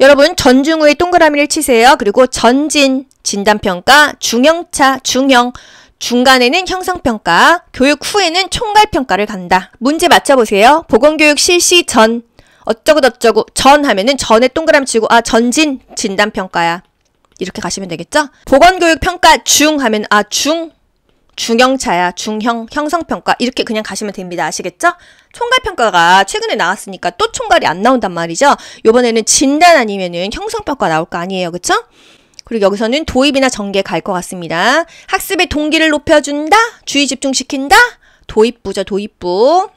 여러분 전 중 후에 동그라미를 치세요. 그리고 전진, 진단평가, 중형차, 중형, 중간에는 형성평가, 교육 후에는 총괄평가를 간다. 문제 맞춰보세요. 보건교육 실시 전, 어쩌고저쩌고 전 하면은 전에 동그라미 치고 아 전진 진단평가야. 이렇게 가시면 되겠죠? 보건교육평가 중 하면 아 중? 중형차야 중형 형성평가 이렇게 그냥 가시면 됩니다 아시겠죠 총괄평가가 최근에 나왔으니까 또 총괄이 안 나온단 말이죠 요번에는 진단 아니면은 형성평가 나올 거 아니에요 그쵸 그리고 여기서는 도입이나 전개 갈 것 같습니다 학습의 동기를 높여준다 주의 집중시킨다 도입부죠 도입부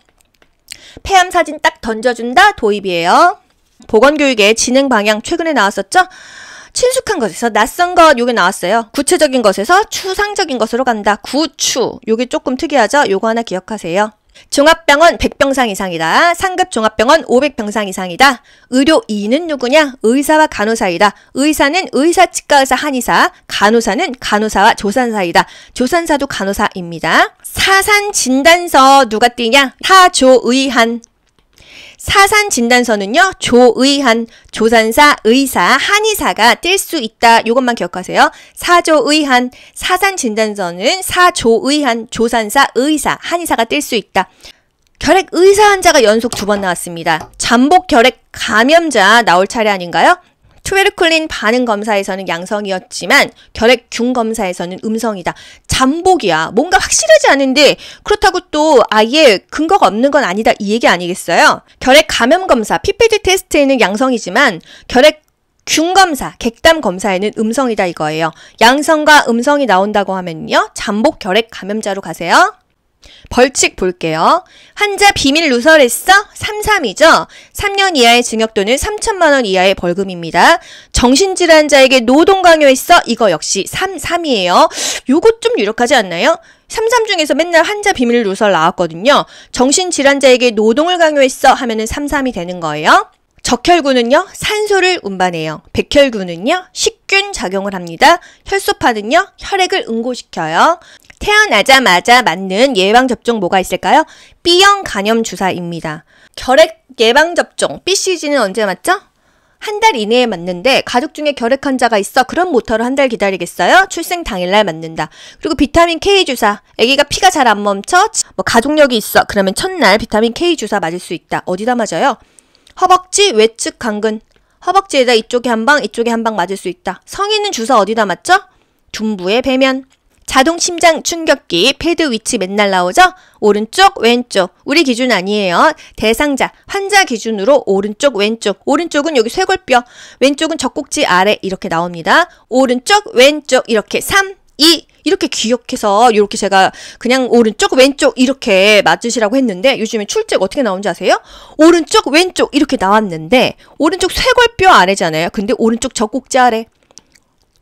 폐암 사진 딱 던져준다 도입이에요 보건교육의 진행 방향 최근에 나왔었죠 친숙한 것에서 낯선 것 요게 나왔어요. 구체적인 것에서 추상적인 것으로 간다. 구추 요게 조금 특이하죠. 요거 하나 기억하세요. 종합병원 100병상 이상이다. 상급 종합병원 500병상 이상이다. 의료인은 누구냐? 의사와 간호사이다. 의사는 의사 치과 의사 한의사, 간호사는 간호사와 조산사이다. 조산사도 간호사입니다. 사산 진단서 누가 띠냐 타조의한 사산 진단서는요, 조의한, 조산사, 의사, 한의사가 뜰 수 있다. 요것만 기억하세요. 사조의한, 사산 진단서는 사조의한, 조산사, 의사, 한의사가 뜰 수 있다. 결핵 의사 환자가 연속 두 번 나왔습니다. 잠복 결핵 감염자 나올 차례 아닌가요? 큐베르클린 반응 검사에서는 양성이었지만 결핵균 검사에서는 음성이다. 잠복이야. 뭔가 확실하지 않은데 그렇다고 또 아예 근거가 없는 건 아니다. 이 얘기 아니겠어요? 결핵 감염 검사 피페드 테스트에는 양성이지만 결핵 균검사, 객담 검사에는 음성이다 이거예요. 양성과 음성이 나온다고 하면요. 잠복 결핵 감염자로 가세요. 벌칙 볼게요. 환자 비밀 누설했어? 33이죠? 3년 이하의 징역 또는 3천만 원 이하의 벌금입니다. 정신질환자에게 노동 강요했어? 이거 역시 33이에요. 요거 좀 유력하지 않나요? 33 중에서 맨날 환자 비밀 누설 나왔거든요. 정신질환자에게 노동을 강요했어 하면은 33이 되는 거예요. 적혈구는요, 산소를 운반해요. 백혈구는요, 식균 작용을 합니다. 혈소파는요, 혈액을 응고시켜요. 태어나자마자 맞는 예방접종 뭐가 있을까요? B형 간염 주사입니다. 결핵 예방접종 BCG는 언제 맞죠? 한 달 이내에 맞는데 가족 중에 결핵 환자가 있어 그런 모터를한달 기다리겠어요? 출생 당일날 맞는다. 그리고 비타민 K 주사. 아기가 피가 잘 안 멈춰. 뭐 가족력이 있어. 그러면 첫날 비타민 K 주사 맞을 수 있다. 어디다 맞아요? 허벅지 외측 강근. 허벅지에다 이쪽에 한 방, 이쪽에 한 방 맞을 수 있다. 성인은 주사 어디다 맞죠? 둔부의 배면. 자동 심장 충격기 패드 위치 맨날 나오죠? 오른쪽, 왼쪽. 우리 기준 아니에요. 대상자, 환자 기준으로 오른쪽, 왼쪽. 오른쪽은 여기 쇄골뼈, 왼쪽은 젖꼭지 아래 이렇게 나옵니다. 오른쪽, 왼쪽 이렇게 3, 2, 이렇게 기억해서 이렇게 제가 그냥 오른쪽 왼쪽 이렇게 맞으시라고 했는데 요즘에 출제가 어떻게 나오는지 아세요? 오른쪽 왼쪽 이렇게 나왔는데 오른쪽 쇄골뼈 아래잖아요. 근데 오른쪽 젖꼭지 아래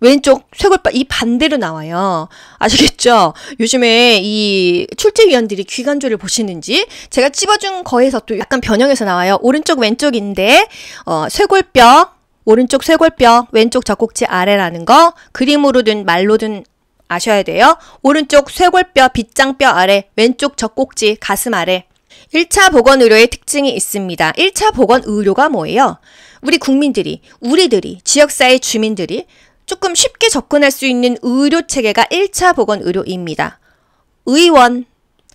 왼쪽 쇄골바 이 반대로 나와요. 아시겠죠? 요즘에 이 출제위원들이 귀관조를 보시는지 제가 찝어준 거에서 또 약간 변형해서 나와요. 오른쪽 왼쪽인데 어, 쇄골뼈 오른쪽 쇄골뼈 왼쪽 젖꼭지 아래라는 거 그림으로든 말로든 아셔야 돼요. 오른쪽 쇄골뼈 빗장뼈 아래 왼쪽 젖꼭지 가슴 아래 1차 보건의료의 특징이 있습니다. 1차 보건의료가 뭐예요? 우리 국민들이, 우리들이, 지역사회 주민들이 조금 쉽게 접근할 수 있는 의료 체계가 1차 보건 의료입니다. 의원,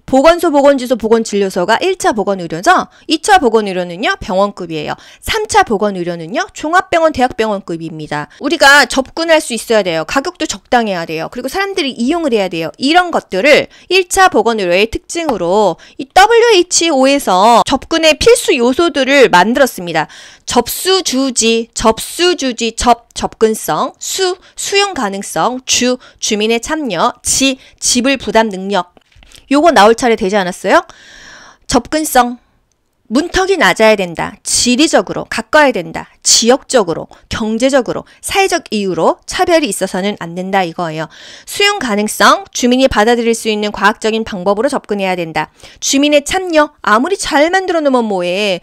보건소 보건지소 보건진료소가 1차 보건의료죠. 2차 보건의료는요. 병원급이에요. 3차 보건의료는요. 종합병원 대학병원급입니다. 우리가 접근할 수 있어야 돼요. 가격도 적당해야 돼요. 그리고 사람들이 이용을 해야 돼요. 이런 것들을 1차 보건의료의 특징으로 이 WHO에서 접근의 필수 요소들을 만들었습니다. 접수 주지, 접수 주지, 접 접근성, 수 수용 가능성, 주 주민의 참여, 지 지불 부담 능력 요거 나올 차례 되지 않았어요? 접근성. 문턱이 낮아야 된다. 지리적으로 가까워야 된다. 지역적으로, 경제적으로, 사회적 이유로 차별이 있어서는 안 된다 이거예요. 수용 가능성, 주민이 받아들일 수 있는 과학적인 방법으로 접근해야 된다. 주민의 참여, 아무리 잘 만들어 놓으면 뭐해.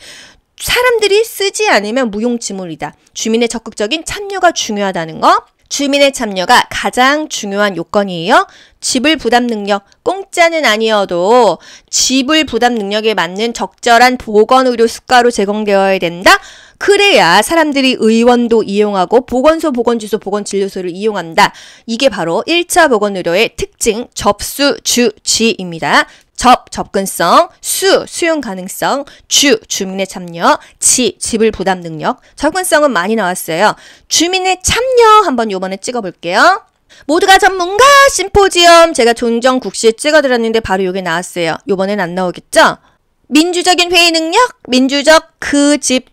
사람들이 쓰지 않으면 무용지물이다. 주민의 적극적인 참여가 중요하다는 거. 주민의 참여가 가장 중요한 요건이에요. 지불 부담 능력, 공짜는 아니어도 지불 부담 능력에 맞는 적절한 보건 의료 수가로 제공되어야 된다. 그래야 사람들이 의원도 이용하고 보건소, 보건지소 보건진료소를 이용한다. 이게 바로 1차 보건의료의 특징, 접수, 주지입니다. 접, 접근성, 수, 수용 가능성, 주, 주민의 참여, 지, 지불 부담 능력. 접근성은 많이 나왔어요. 주민의 참여 한번 요번에 찍어볼게요. 모두가 전문가 심포지엄 제가 종정국시에 찍어드렸는데 바로 요게 나왔어요. 요번엔 안 나오겠죠? 민주적인 회의 능력, 민주적 그 집,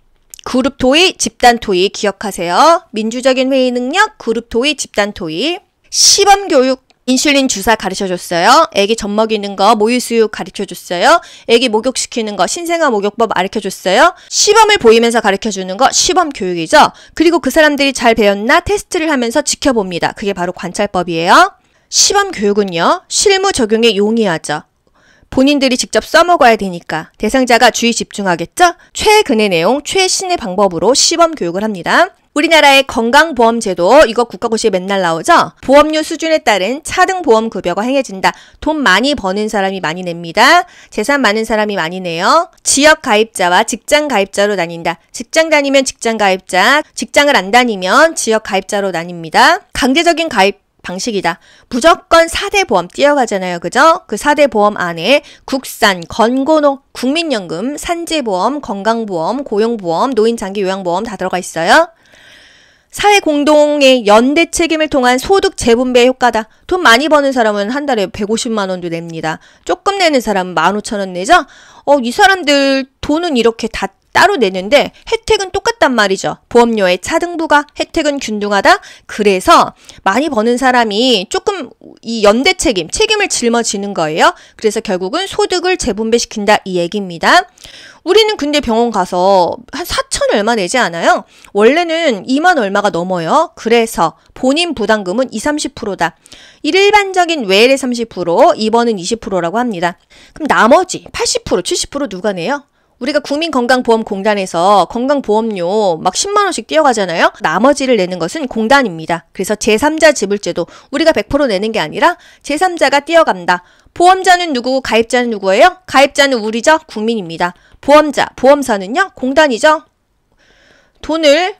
그룹 토의, 집단 토의 기억하세요. 민주적인 회의 능력, 그룹 토의, 집단 토의. 시범 교육 인슐린 주사 가르쳐줬어요. 애기 젖 먹이는 거모유수육 가르쳐줬어요. 애기 목욕시키는 거 신생아 목욕법 가르쳐줬어요. 시범을 보이면서 가르쳐주는 거 시범 교육이죠. 그리고 그 사람들이 잘 배웠나 테스트를 하면서 지켜봅니다. 그게 바로 관찰법이에요. 시범 교육은요. 실무 적용에 용이하죠. 본인들이 직접 써먹어야 되니까 대상자가 주의 집중하겠죠? 최근의 내용, 최신의 방법으로 시범 교육을 합니다. 우리나라의 건강보험제도 이거 국가고시에 맨날 나오죠? 보험료 수준에 따른 차등 보험 급여가 행해진다. 돈 많이 버는 사람이 많이 냅니다. 재산 많은 사람이 많이 내요. 지역 가입자와 직장 가입자로 나뉜다. 직장 다니면 직장 가입자, 직장을 안 다니면 지역 가입자로 나뉩니다. 강제적인 가입 방식이다. 무조건 4대 보험 뛰어가잖아요. 그죠? 그4대 보험 안에 국산, 건고농, 국민연금, 산재보험, 건강보험, 고용보험, 노인장기 요양보험 다 들어가 있어요. 사회 공동의 연대 책임을 통한 소득 재분배 효과다. 돈 많이 버는 사람은 한 달에 150만 원도 냅니다. 조금 내는 사람은 15,000원 내죠? 어, 이 사람들 돈은 이렇게 다 따로 내는데 혜택은 똑같단 말이죠. 보험료의 차등부가 혜택은 균등하다. 그래서 많이 버는 사람이 조금 이 연대 책임, 책임을 짊어지는 거예요. 그래서 결국은 소득을 재분배시킨다 이 얘기입니다. 우리는 근데 병원 가서 한 4천 얼마 내지 않아요? 원래는 2만 얼마가 넘어요. 그래서 본인 부담금은 2, 30%다. 일반적인 외래 30%, 입원은 20%라고 합니다. 그럼 나머지 80%, 70% 누가 내요? 우리가 국민건강보험공단에서 건강보험료 막 10만원씩 뛰어가잖아요? 나머지를 내는 것은 공단입니다. 그래서 제3자 지불제도, 우리가 100% 내는 게 아니라 제3자가 뛰어간다. 보험자는 누구고 가입자는 누구예요? 가입자는 우리죠? 국민입니다. 보험자, 보험사는요? 공단이죠? 돈을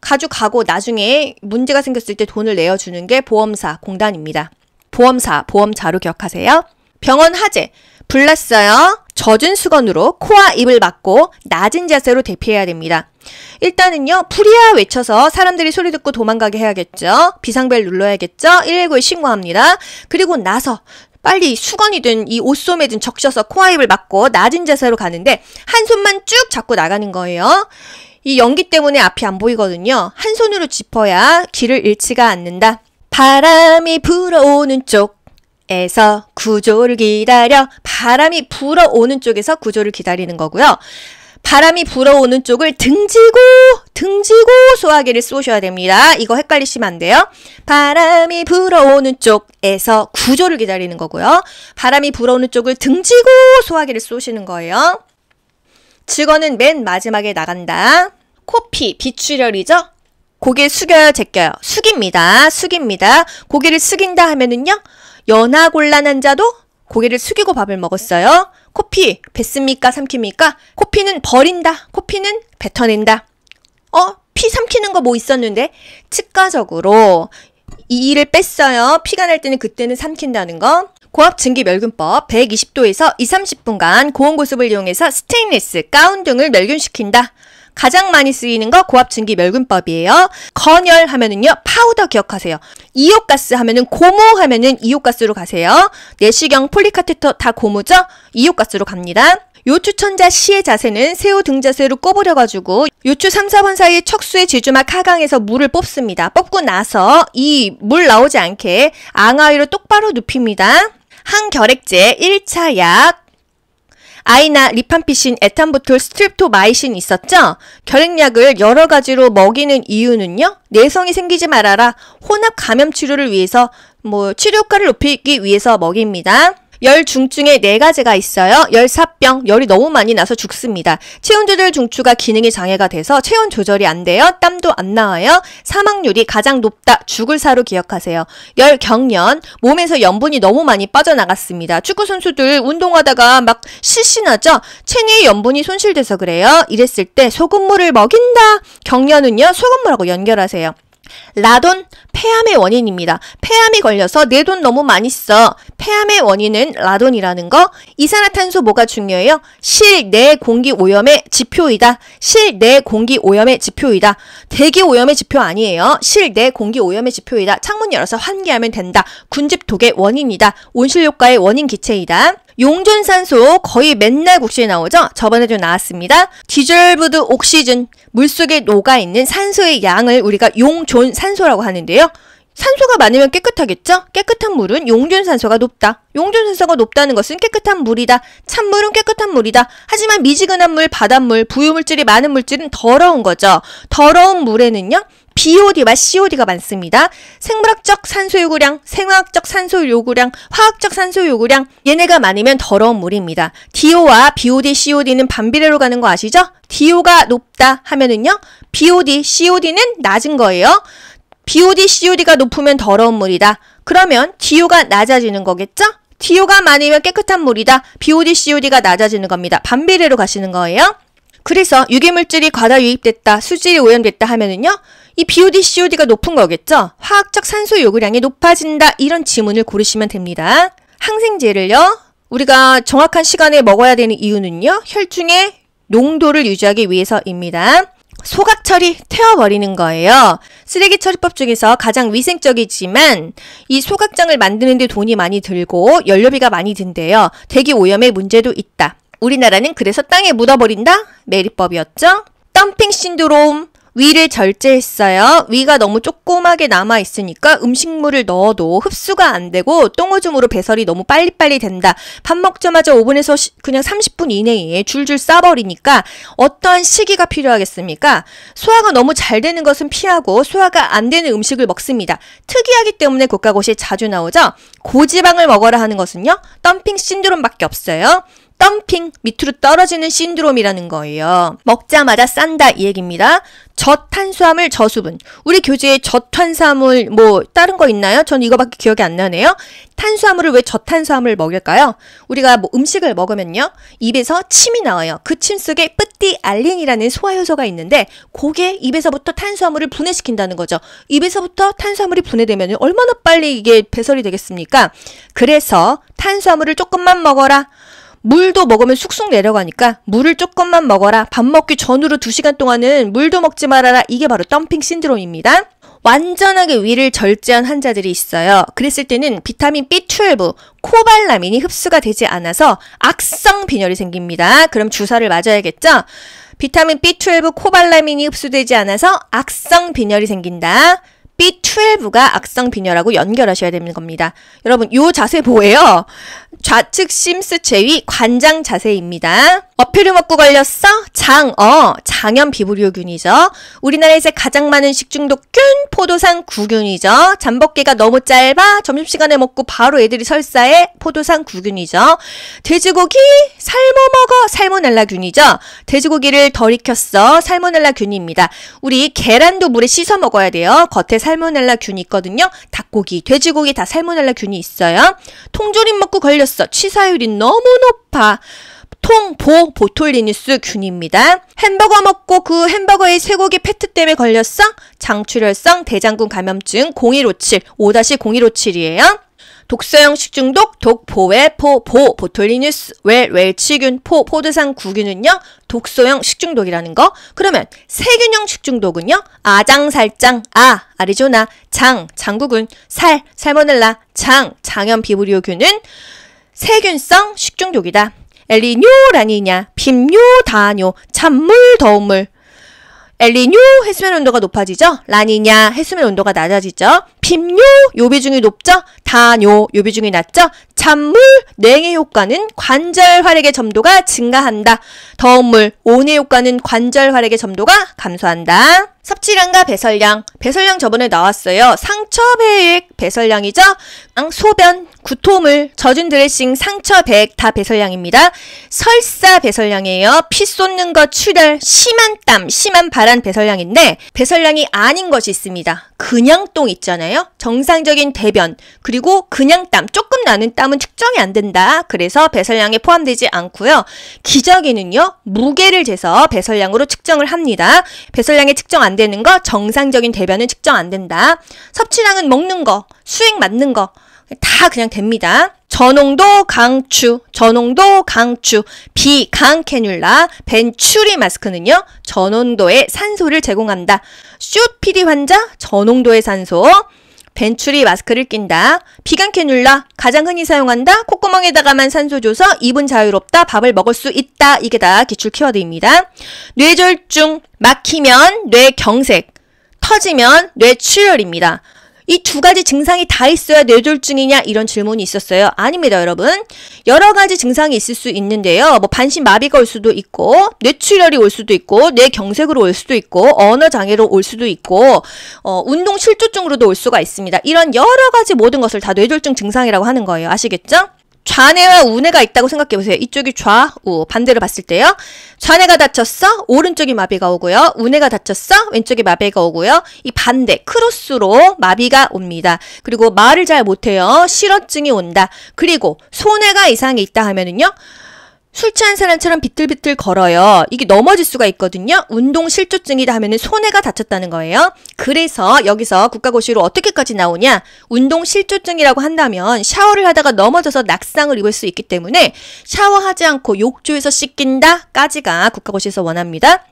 가져가고 나중에 문제가 생겼을 때 돈을 내어주는 게 보험사, 공단입니다. 보험사, 보험자로 기억하세요. 병원 하재, 불났어요. 젖은 수건으로 코와 입을 막고 낮은 자세로 대피해야 됩니다. 일단은요, 프리야 외쳐서 사람들이 소리 듣고 도망가게 해야겠죠. 비상벨 눌러야겠죠. 119에 신고합니다. 그리고 나서 빨리 수건이든 이 옷소매든 적셔서 코와 입을 막고 낮은 자세로 가는데 한 손만 쭉 잡고 나가는 거예요. 이 연기 때문에 앞이 안 보이거든요. 한 손으로 짚어야 길을 잃지가 않는다. 바람이 불어오는 쪽 에서 구조를 기다려 바람이 불어오는 쪽에서 구조를 기다리는 거고요. 바람이 불어오는 쪽을 등지고 등지고 소화기를 쏘셔야 됩니다. 이거 헷갈리시면 안 돼요. 바람이 불어오는 쪽에서 구조를 기다리는 거고요. 바람이 불어오는 쪽을 등지고 소화기를 쏘시는 거예요. 직원은 맨 마지막에 나간다. 코피 비출혈이죠. 고개 숙여요, 제껴요. 숙입니다. 숙입니다. 고개를 숙인다 하면은요. 연하 곤란한 자도 고개를 숙이고 밥을 먹었어요. 코피 뱉습니까? 삼킵니까? 코피는 버린다. 코피는 뱉어낸다. 어? 피 삼키는 거 뭐 있었는데? 측과적으로 이를 뺐어요. 피가 날 때는 그때는 삼킨다는 거. 고압 증기 멸균법 120도에서 2, 30분간 고온 고습을 이용해서 스테인리스, 가운 등을 멸균시킨다. 가장 많이 쓰이는 거 고압증기 멸균법이에요. 건열 하면은요 파우더 기억하세요. 이오가스 하면은 고무 하면은 이오가스로 가세요. 내시경 폴리카테터 다 고무죠? 이오가스로 갑니다. 요추천자 시의 자세는 새우 등자세로 꼬부려가지고 요추 3, 4번 사이의 척수의 지주막 하강에서 물을 뽑습니다. 뽑고 나서 이 물 나오지 않게 앙아위로 똑바로 눕힙니다. 항결핵제 1차 약 아이나 리판피신, 에탄부톨, 스트립토마이신 있었죠? 결핵약을 여러 가지로 먹이는 이유는요. 내성이 생기지 말아라. 혼합 감염 치료를 위해서 뭐 치료 효과를 높이기 위해서 먹입니다. 열 중증에 네 가지가 있어요. 열사병, 열이 너무 많이 나서 죽습니다. 체온 조절 중추가 기능이 장애가 돼서 체온 조절이 안 돼요. 땀도 안 나와요. 사망률이 가장 높다. 죽을 사로 기억하세요. 열 경련, 몸에서 염분이 너무 많이 빠져나갔습니다. 축구 선수들 운동하다가 막 실신하죠. 체내에 염분이 손실돼서 그래요. 이랬을 때 소금물을 먹인다. 경련은요. 소금물하고 연결하세요. 라돈, 폐암의 원인입니다. 폐암이 걸려서 내 돈 너무 많이 써. 폐암의 원인은 라돈이라는 거. 이산화탄소 뭐가 중요해요? 실내 공기 오염의 지표이다. 실내 공기 오염의 지표이다. 대기 오염의 지표 아니에요. 실내 공기 오염의 지표이다. 창문 열어서 환기하면 된다. 군집 독의 원인이다. 온실효과의 원인 기체이다. 용존산소 거의 맨날 국시에 나오죠? 저번에도 나왔습니다. 디졸브드 옥시즌 물속에 녹아있는 산소의 양을 우리가 용존산소라고 하는데요. 산소가 많으면 깨끗하겠죠? 깨끗한 물은 용존산소가 높다. 용존산소가 높다는 것은 깨끗한 물이다. 찬물은 깨끗한 물이다. 하지만 미지근한 물, 바닷물, 부유물질이 많은 물질은 더러운 거죠. 더러운 물에는요. BOD와 COD가 많습니다. 생물학적 산소 요구량, 생화학적 산소 요구량, 화학적 산소 요구량 얘네가 많으면 더러운 물입니다. DO와 BOD, COD는 반비례로 가는 거 아시죠? DO가 높다 하면은요. BOD, COD는 낮은 거예요. BOD, COD가 높으면 더러운 물이다. 그러면 DO가 낮아지는 거겠죠? DO가 많으면 깨끗한 물이다. BOD, COD가 낮아지는 겁니다. 반비례로 가시는 거예요. 그래서 유기물질이 과다 유입됐다, 수질이 오염됐다 하면은요, 이 BOD, COD가 높은 거겠죠? 화학적 산소 요구량이 높아진다, 이런 지문을 고르시면 됩니다. 항생제를요, 우리가 정확한 시간에 먹어야 되는 이유는요, 혈중의 농도를 유지하기 위해서입니다. 소각 처리 태워버리는 거예요. 쓰레기 처리법 중에서 가장 위생적이지만 이 소각장을 만드는데 돈이 많이 들고 연료비가 많이 든대요. 대기 오염의 문제도 있다. 우리나라는 그래서 땅에 묻어버린다? 메리법이었죠 덤핑 신드롬, 위를 절제했어요. 위가 너무 조그맣게 남아 있으니까 음식물을 넣어도 흡수가 안 되고 똥오줌으로 배설이 너무 빨리빨리 된다. 밥 먹자마자 5분에서 시, 그냥 30분 이내에 줄줄 싸버리니까 어떠한 시기가 필요하겠습니까? 소화가 너무 잘 되는 것은 피하고 소화가 안 되는 음식을 먹습니다. 특이하기 때문에 국가곳이 자주 나오죠. 고지방을 먹어라 하는 것은요. 덤핑 신드롬밖에 없어요. 덤핑 밑으로 떨어지는 신드롬이라는 거예요. 먹자마자 싼다 이 얘기입니다. 저탄수화물 저수분. 우리 교재에 저탄수화물 뭐 다른 거 있나요? 전 이거밖에 기억이 안 나네요. 탄수화물을 왜 저탄수화물 먹일까요? 우리가 뭐 음식을 먹으면요. 입에서 침이 나와요. 그 침 속에 뿌띠알린이라는 소화효소가 있는데 그게 입에서부터 탄수화물을 분해시킨다는 거죠. 입에서부터 탄수화물이 분해되면 얼마나 빨리 이게 배설이 되겠습니까? 그래서 탄수화물을 조금만 먹어라. 물도 먹으면 쑥쑥 내려가니까 물을 조금만 먹어라. 밥 먹기 전으로 두시간 동안은 물도 먹지 말아라. 이게 바로 덤핑 신드롬입니다. 완전하게 위를 절제한 환자들이 있어요. 그랬을 때는 비타민 B12, 코발라민이 흡수가 되지 않아서 악성 빈혈이 생깁니다. 그럼 주사를 맞아야겠죠? 비타민 B12 코발라민이 흡수되지 않아서 악성 빈혈이 생긴다. B12가 악성 빈혈하고 연결하셔야 되는 겁니다. 여러분, 요 자세 뭐예요? 좌측 심스 제위 관장 자세입니다. 어필을 먹고 걸렸어? 장어, 장염 비브리오균이죠 우리나라에서 가장 많은 식중독균, 포도상 구균이죠. 잠복기가 너무 짧아? 점심시간에 먹고 바로 애들이 설사해? 포도상 구균이죠. 돼지고기, 삶어 먹어? 살모넬라균이죠. 돼지고기를 덜 익혔어? 살모넬라균입니다. 우리 계란도 물에 씻어 먹어야 돼요. 겉에 살모넬라균이 있거든요. 닭고기, 돼지고기 다 살모넬라균이 있어요. 통조림 먹고 걸렸어? 벌써 치사율이 너무 높아. 통보 보톨리누스 균입니다. 햄버거 먹고 그 햄버거의 쇠고기 페트 때문에 걸렸어? 장출혈성 대장균 감염증 0157, 5-0157이에요. 독소형 식중독, 독, 보외, 포, 보, 보톨리누스, 웰, 웰치균, 포, 포드상 구균은요, 독소형 식중독이라는 거. 그러면 세균형 식중독은요, 아장살장, 아, 아리조나, 장, 장구균, 살, 살모넬라, 장, 장염 비브리오균은 세균성 식중독이다. 엘리뇨라니냐, 빔뇨, 다뇨, 찬물, 더운물. 엘리뇨 해수면 온도가 높아지죠. 라니냐 해수면 온도가 낮아지죠. 핍뇨 요비중이 높죠? 다뇨 요비중이 낮죠? 잔물 냉의 효과는 관절 활액의 점도가 증가한다. 더운 물 온의 효과는 관절 활액의 점도가 감소한다. 섭취량과 배설량. 배설량 저번에 나왔어요. 상처 배액 배설량이죠? 소변, 구토물, 젖은 드레싱, 상처 배액 다 배설량입니다. 설사 배설량이에요. 피 쏟는 것, 출혈, 심한 땀, 심한 발한 배설량인데 배설량이 아닌 것이 있습니다. 그냥 똥 있잖아요. 있잖아요. 정상적인 대변 그리고 그냥 땀 조금 나는 땀은 측정이 안 된다. 그래서 배설량에 포함되지 않고요. 기저귀는요 무게를 재서 배설량으로 측정을 합니다. 배설량에 측정 안 되는 거 정상적인 대변은 측정 안 된다. 섭취량은 먹는 거 수액 맞는 거 다 그냥 됩니다. 전홍도 강추, 전홍도 강추, 비강 캐뉼라, 벤츄리 마스크는요, 전온도의 산소를 제공한다. 슛 PD 환자, 전홍도의 산소, 벤츄리 마스크를 낀다. 비강캐눌라 가장 흔히 사용한다. 콧구멍에다가만 산소 줘서 입은 자유롭다. 밥을 먹을 수 있다. 이게 다 기출 키워드입니다. 뇌졸중 막히면 뇌경색 터지면 뇌출혈입니다. 이두 가지 증상이 다 있어야 뇌졸중이냐 이런 질문이 있었어요. 아닙니다, 여러분. 여러 가지 증상이 있을 수 있는데요. 뭐 반신 마비가 올 수도 있고 뇌출혈이 올 수도 있고 뇌경색으로 올 수도 있고 언어 장애로 올 수도 있고 어, 운동 실조증으로도 올 수가 있습니다. 이런 여러 가지 모든 것을 다 뇌졸중 증상이라고 하는 거예요. 아시겠죠? 좌뇌와 우뇌가 있다고 생각해 보세요. 이쪽이 좌우 반대로 봤을 때요. 좌뇌가 다쳤어? 오른쪽이 마비가 오고요. 우뇌가 다쳤어? 왼쪽이 마비가 오고요. 이 반대 크로스로 마비가 옵니다. 그리고 말을 잘 못해요. 실어증이 온다. 그리고 손해가 이상이 있다 하면은요. 술 취한 사람처럼 비틀비틀 걸어요. 이게 넘어질 수가 있거든요. 운동 실조증이다 하면은 손해가 다쳤다는 거예요. 그래서 여기서 국가고시로 어떻게까지 나오냐? 운동 실조증이라고 한다면 샤워를 하다가 넘어져서 낙상을 입을 수 있기 때문에 샤워하지 않고 욕조에서 씻긴다까지가 국가고시에서 원합니다.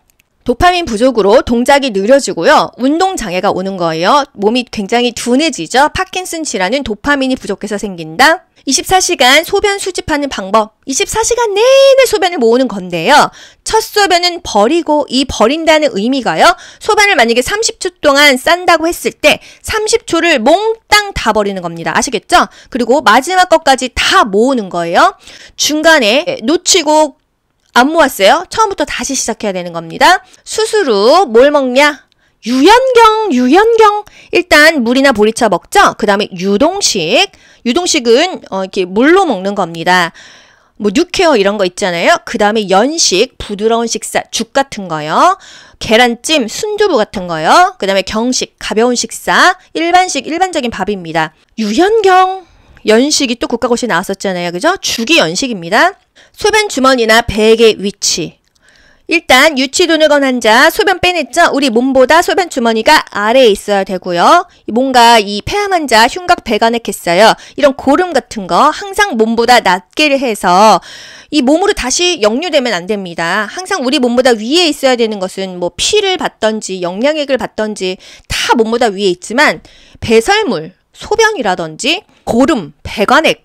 도파민 부족으로 동작이 느려지고요. 운동 장애가 오는 거예요. 몸이 굉장히 둔해지죠. 파킨슨 질환은 도파민이 부족해서 생긴다. 24시간 소변 수집하는 방법. 24시간 내내 소변을 모으는 건데요. 첫 소변은 버리고 이 버린다는 의미가요. 소변을 만약에 30초 동안 싼다고 했을 때 30초를 몽땅 다 버리는 겁니다. 아시겠죠? 그리고 마지막 것까지 다 모으는 거예요. 중간에 놓치고 안 모았어요. 처음부터 다시 시작해야 되는 겁니다. 수수로 뭘 먹냐? 유연경, 유연경. 일단 물이나 보리차 먹죠. 그 다음에 유동식. 유동식은 어, 이렇게 물로 먹는 겁니다. 뭐 뉴케어 이런 거 있잖아요. 그 다음에 연식, 부드러운 식사, 죽 같은 거요. 계란찜, 순두부 같은 거요. 그 다음에 경식, 가벼운 식사, 일반식, 일반적인 밥입니다. 유연경. 연식이 또 국가고시 나왔었잖아요. 그죠? 죽기 연식입니다. 소변 주머니나 베개 위치. 일단 유치 돈을 건 환자 소변 빼냈죠? 우리 몸보다 소변 주머니가 아래에 있어야 되고요. 뭔가 이 폐암 환자 흉곽 배관액했어요. 이런 고름 같은 거 항상 몸보다 낮게 해서 이 몸으로 다시 역류되면 안 됩니다. 항상 우리 몸보다 위에 있어야 되는 것은 뭐 피를 받던지 영양액을 받던지 다 몸보다 위에 있지만 배설물, 소변이라든지 고름, 배관액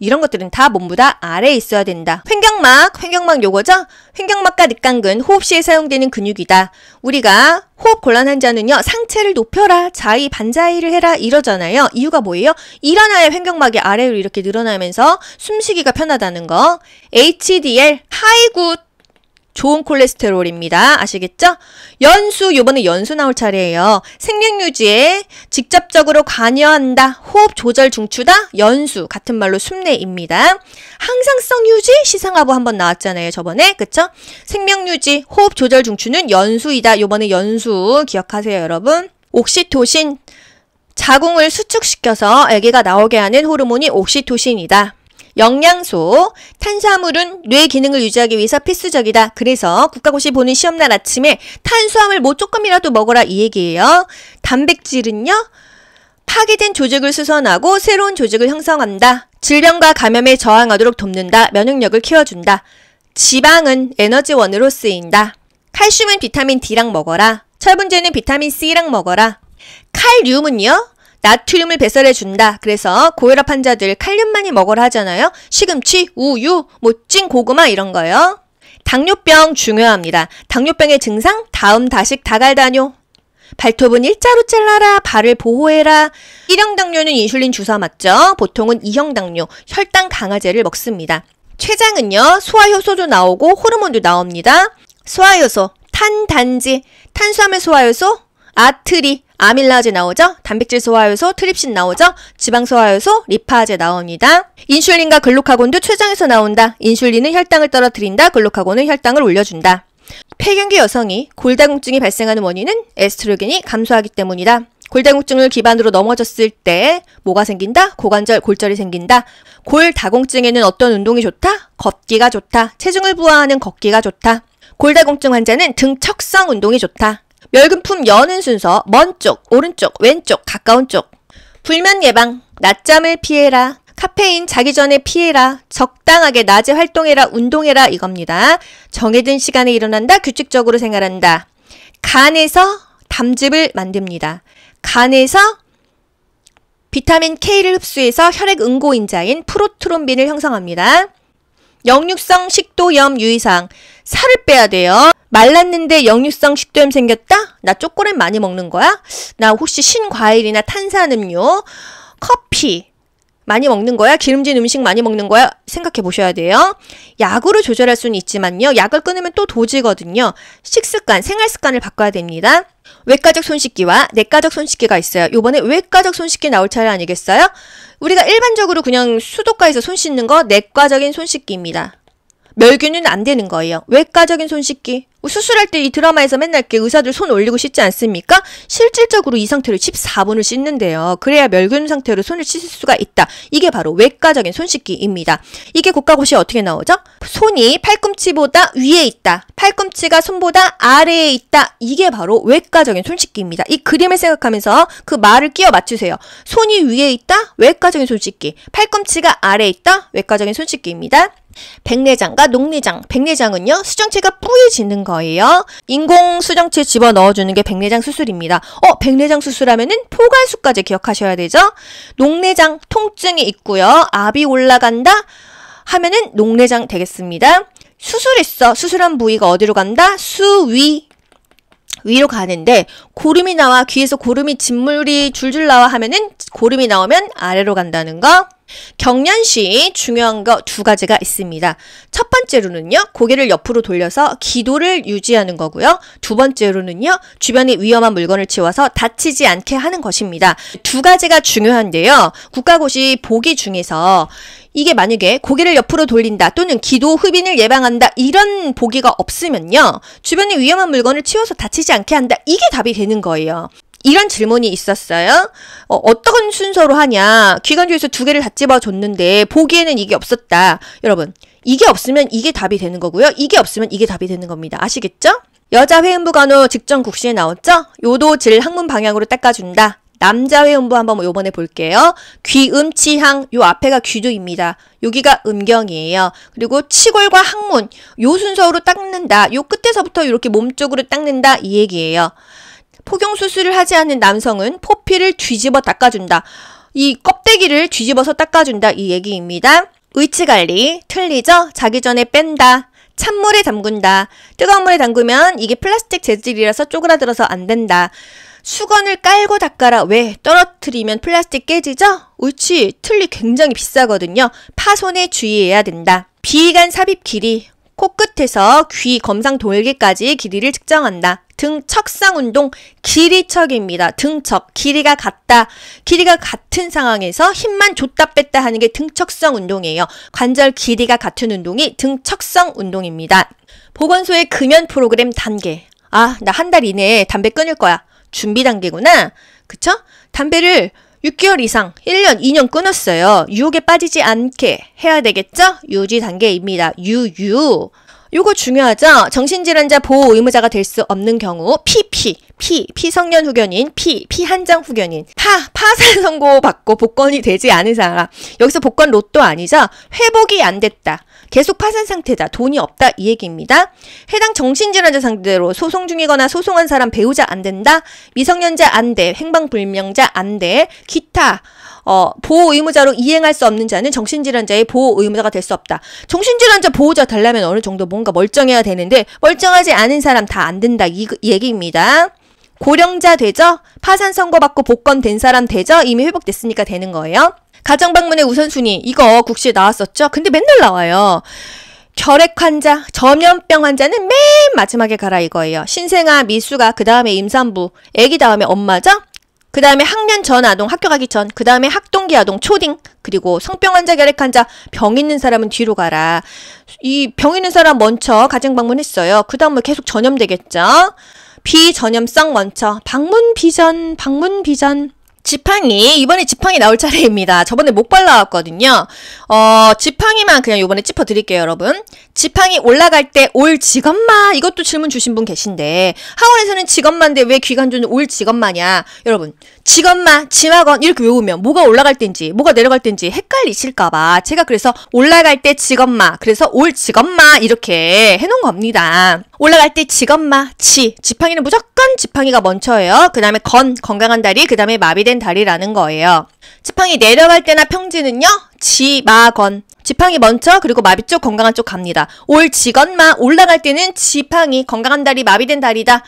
이런 것들은 다몸보다 아래에 있어야 된다. 횡격막, 횡격막 요거죠? 횡격막과 늑간근, 호흡 시에 사용되는 근육이다. 우리가 호흡 곤란한 자는요 상체를 높여라 자의 반자의를 해라 이러잖아요 이유가 뭐예요 일어나야 횡격막이 아래로 이렇게 늘어나면서 숨쉬기가 편하다는 거 HDL 하이굿 좋은 콜레스테롤입니다. 아시겠죠? 연수, 요번에 연수 나올 차례예요. 생명유지에 직접적으로 관여한다. 호흡 조절 중추다. 연수. 같은 말로 숨내입니다. 항상성 유지, 시상하고 한번 나왔잖아요. 저번에. 그쵸? 생명유지, 호흡 조절 중추는 연수이다. 요번에 연수 기억하세요, 여러분. 옥시토신, 자궁을 수축시켜서 아기가 나오게 하는 호르몬이 옥시토신이다. 영양소, 탄수화물은 뇌 기능을 유지하기 위해서 필수적이다. 그래서 국가고시 보는 시험날 아침에 탄수화물 뭐 조금이라도 먹어라 이 얘기예요. 단백질은요? 파괴된 조직을 수선하고 새로운 조직을 형성한다. 질병과 감염에 저항하도록 돕는다. 면역력을 키워준다. 지방은 에너지원으로 쓰인다. 칼슘은 비타민 D랑 먹어라. 철분제는 비타민 C랑 먹어라. 칼륨은요? 나트륨을 배설해 준다. 그래서 고혈압 환자들 칼륨만이 먹어라 하잖아요. 시금치, 우유, 뭐 찐 고구마 이런 거요. 당뇨병 중요합니다. 당뇨병의 증상 다음 다식 다갈다뇨. 발톱은 일자로 잘라라, 발을 보호해라. 1형 당뇨는 인슐린 주사 맞죠? 보통은 2형 당뇨, 혈당 강화제를 먹습니다. 췌장은요, 소화효소도 나오고 호르몬도 나옵니다. 소화효소, 탄단지, 탄수화물 소화효소, 아트리, 아밀라제 나오죠? 단백질 소화효소, 트립신 나오죠? 지방 소화효소, 리파제 나옵니다. 인슐린과 글루카곤도 췌장에서 나온다. 인슐린은 혈당을 떨어뜨린다. 글루카곤은 혈당을 올려준다. 폐경기 여성이 골다공증이 발생하는 원인은 에스트로겐이 감소하기 때문이다. 골다공증을 기반으로 넘어졌을 때 뭐가 생긴다? 고관절, 골절이 생긴다. 골다공증에는 어떤 운동이 좋다? 걷기가 좋다. 체중을 부하하는 걷기가 좋다. 골다공증 환자는 등척성 운동이 좋다. 멸근품 여는 순서 먼 쪽, 오른쪽, 왼쪽, 가까운 쪽. 불면 예방, 낮잠을 피해라. 카페인 자기 전에 피해라. 적당하게 낮에 활동해라. 운동해라. 이겁니다. 정해진 시간에 일어난다. 규칙적으로 생활한다. 간에서 담즙을 만듭니다. 간에서 비타민 K를 흡수해서 혈액 응고 인자인 프로트롬빈을 형성합니다. 역류성 식도염 유의사항 살을 빼야 돼요. 말랐는데 역류성 식도염 생겼다? 나 초콜릿 많이 먹는 거야? 나 혹시 신과일이나 탄산음료, 커피 많이 먹는 거야? 기름진 음식 많이 먹는 거야? 생각해 보셔야 돼요. 약으로 조절할 수는 있지만요. 약을 끊으면 또 도지거든요. 식습관, 생활습관을 바꿔야 됩니다. 외과적 손씻기와 내과적 손씻기가 있어요. 요번에 외과적 손씻기 나올 차례 아니겠어요? 우리가 일반적으로 그냥 수도가에서 손 씻는 거 내과적인 손씻기입니다. 멸균은 안 되는 거예요. 외과적인 손 씻기. 수술할 때 이 드라마에서 맨날 이렇게 의사들 손 올리고 씻지 않습니까? 실질적으로 이 상태로 14분을 씻는데요. 그래야 멸균 상태로 손을 씻을 수가 있다. 이게 바로 외과적인 손 씻기입니다. 이게 고가고시 어떻게 나오죠? 손이 팔꿈치보다 위에 있다. 팔꿈치가 손보다 아래에 있다. 이게 바로 외과적인 손 씻기입니다. 이 그림을 생각하면서 그 말을 끼워 맞추세요. 손이 위에 있다? 외과적인 손 씻기. 팔꿈치가 아래에 있다? 외과적인 손 씻기입니다. 백내장과 녹내장. 백내장은요, 수정체가 뿌얘지는 거예요. 인공 수정체 집어 넣어주는 게 백내장 수술입니다. 어, 백내장 수술하면은 포괄수까지 기억하셔야 되죠? 녹내장 통증이 있고요. 압이 올라간다 하면은 녹내장 되겠습니다. 수술했어. 수술한 부위가 어디로 간다? 수위. 위로 가는데 고름이 나와 귀에서 고름이 진물이 줄줄 나와 하면은 고름이 나오면 아래로 간다는 거. 경련시 중요한 거 두 가지가 있습니다. 첫 번째로는요, 고개를 옆으로 돌려서 기도를 유지하는 거고요. 두 번째로는요, 주변에 위험한 물건을 치워서 다치지 않게 하는 것입니다. 두 가지가 중요한데요. 국가고시 보기 중에서 이게 만약에 고개를 옆으로 돌린다 또는 기도 흡인을 예방한다 이런 보기가 없으면요. 주변에 위험한 물건을 치워서 다치지 않게 한다. 이게 답이 되는 거예요. 이런 질문이 있었어요. 어, 어떤 순서로 하냐. 기관지에서 두 개를 다 집어줬는데 보기에는 이게 없었다. 여러분, 이게 없으면 이게 답이 되는 거고요. 이게 없으면 이게 답이 되는 겁니다. 아시겠죠? 여자 회음부 간호 직전 국시에 나왔죠? 요도질 항문 방향으로 닦아준다. 남자 외음부 한번 뭐 요번에 볼게요. 귀음 치향 요 앞에가 귀두입니다. 여기가 음경이에요. 그리고 치골과 항문 요 순서로 닦는다. 요 끝에서부터 이렇게 몸쪽으로 닦는다 이 얘기예요. 포경 수술을 하지 않는 남성은 포피를 뒤집어 닦아준다. 이 껍데기를 뒤집어서 닦아준다 이 얘기입니다. 의치 관리 틀리죠? 자기 전에 뺀다. 찬물에 담근다. 뜨거운 물에 담그면 이게 플라스틱 재질이라서 쪼그라들어서 안 된다. 수건을 깔고 닦아라. 왜? 떨어뜨리면 플라스틱 깨지죠? 옳지. 틀리 굉장히 비싸거든요. 파손에 주의해야 된다. 비간 삽입 길이. 코끝에서 귀 검상 돌기까지 길이를 측정한다. 등 척상 운동 길이척입니다. 등척 길이가 같다. 길이가 같은 상황에서 힘만 줬다 뺐다 하는 게 등척성 운동이에요. 관절 길이가 같은 운동이 등척성 운동입니다. 보건소의 금연 프로그램 단계. 아, 나 한 달 이내에 담배 끊을 거야. 준비 단계구나. 그쵸? 담배를 6개월 이상, 1년, 2년 끊었어요. 유혹에 빠지지 않게 해야 되겠죠? 유지 단계입니다. 유유. 요거 중요하죠? 정신질환자 보호 의무자가 될 수 없는 경우 PP, P, 피성년 후견인, P, 피한장 후견인, 파, 파산 선고 받고 복권이 되지 않은 사람. 여기서 복권 로또 아니죠? 회복이 안 됐다. 계속 파산 상태다. 돈이 없다. 이 얘기입니다. 해당 정신질환자 상대로 소송 중이거나 소송한 사람 배우자 안 된다. 미성년자 안 돼. 행방불명자 안 돼. 기타 어, 보호 의무자로 이행할 수 없는 자는 정신질환자의 보호 의무자가 될 수 없다. 정신질환자 보호자 달라면 어느 정도 뭔가 멀쩡해야 되는데 멀쩡하지 않은 사람 다 안 된다. 이, 이 그, 얘기입니다. 고령자 되죠? 파산 선고받고 복권 된 사람 되죠? 이미 회복됐으니까 되는 거예요. 가정 방문의 우선순위 이거 국시에 나왔었죠. 근데 맨날 나와요. 결핵 환자, 전염병 환자는 맨 마지막에 가라 이거예요. 신생아, 미수가 그 다음에 임산부, 애기 다음에 엄마죠. 그 다음에 학년 전 아동 학교 가기 전, 그 다음에 학동기 아동 초딩, 그리고 성병 환자, 결핵 환자, 병 있는 사람은 뒤로 가라. 이 병 있는 사람 먼저 가정 방문했어요. 그 다음에 뭐 계속 전염되겠죠. 비전염성 먼저, 방문 비전, 방문 비전. 지팡이 이번에 지팡이 나올 차례입니다. 저번에 목발 나왔거든요. 어 지팡이만 그냥 요번에 짚어 드릴게요 여러분. 지팡이 올라갈 때 올 직업마 이것도 질문 주신 분 계신데 하원에서는 직업만데 왜 귀간주는 올 직업마냐 여러분 직업마 지마건 이렇게 외우면 뭐가 올라갈 때인지 뭐가 내려갈 때인지 헷갈리실까봐 제가 그래서 올라갈 때 직업마 그래서 올 직업마 이렇게 해놓은 겁니다. 올라갈 때 직업마 지 지팡이는 무조건 지팡이가 먼저예요. 그 다음에 건 건강한 다리 그 다음에 마비된 된 다리라는 거예요. 지팡이 내려갈 때나 평지는요. 지마건. 지팡이 먼저 그리고 마비 쪽 건강한 쪽 갑니다. 올 지건마 올라갈 때는 지팡이 건강한 다리 마비된 다리다.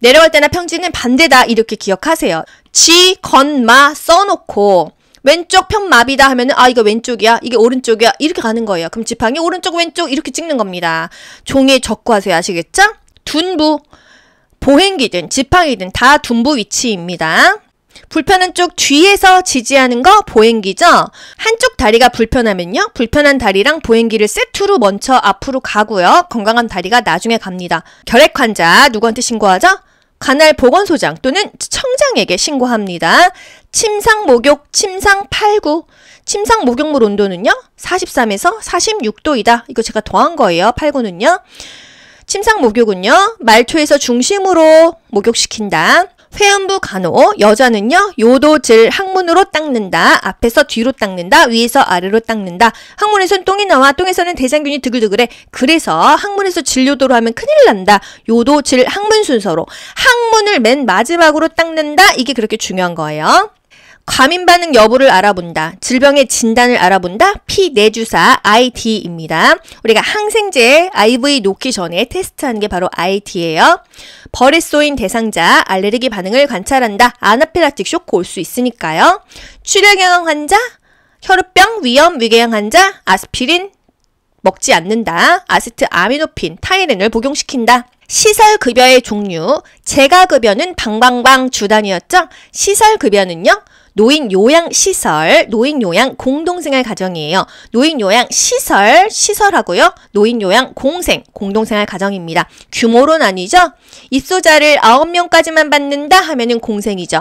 내려갈 때나 평지는 반대다 이렇게 기억하세요. 지건마 써놓고 왼쪽 평마비다 하면은 아 이거 왼쪽이야 이게 오른쪽이야 이렇게 가는 거예요. 그럼 지팡이 오른쪽 왼쪽 이렇게 찍는 겁니다. 종이에 적고 하세요 아시겠죠? 둔부 보행기든 지팡이든 다 둔부 위치입니다. 불편한 쪽 뒤에서 지지하는 거 보행기죠? 한쪽 다리가 불편하면요. 불편한 다리랑 보행기를 세트로 먼저 앞으로 가고요. 건강한 다리가 나중에 갑니다. 결핵 환자 누구한테 신고하죠? 관할 보건소장 또는 청장에게 신고합니다. 침상 목욕 침상 팔구 침상 목욕물 온도는요. 43에서 46도이다. 이거 제가 더한 거예요. 팔구는요 침상 목욕은요. 말초에서 중심으로 목욕시킨다. 회음부 간호, 여자는요, 요도, 질, 항문으로 닦는다. 앞에서 뒤로 닦는다. 위에서 아래로 닦는다. 항문에서는 똥이 나와. 똥에서는 대장균이 드글드글해. 그래서 항문에서 진료도로 하면 큰일 난다. 요도, 질, 항문 순서로. 항문을 맨 마지막으로 닦는다. 이게 그렇게 중요한 거예요. 과민 반응 여부를 알아본다. 질병의 진단을 알아본다. 피내주사 IT입니다. 우리가 항생제 IV 놓기 전에 테스트한 게 바로 IT예요. 벌에 쏘인 대상자 알레르기 반응을 관찰한다. 아나필락틱 쇼크 올 수 있으니까요. 출혈경형 환자, 혈우병, 위염, 위궤양 환자, 아스피린 먹지 않는다. 아세트 아미노핀, 타이레놀 복용시킨다. 시설급여의 종류. 제가급여는 방방방 주단이었죠? 시설급여는요? 노인 요양 시설, 노인 요양 공동생활 가정이에요. 노인 요양 시설, 시설하고요. 노인 요양 공생, 공동생활 가정입니다. 규모로 나뉘죠? 입소자를 9명까지만 받는다 하면은 공생이죠.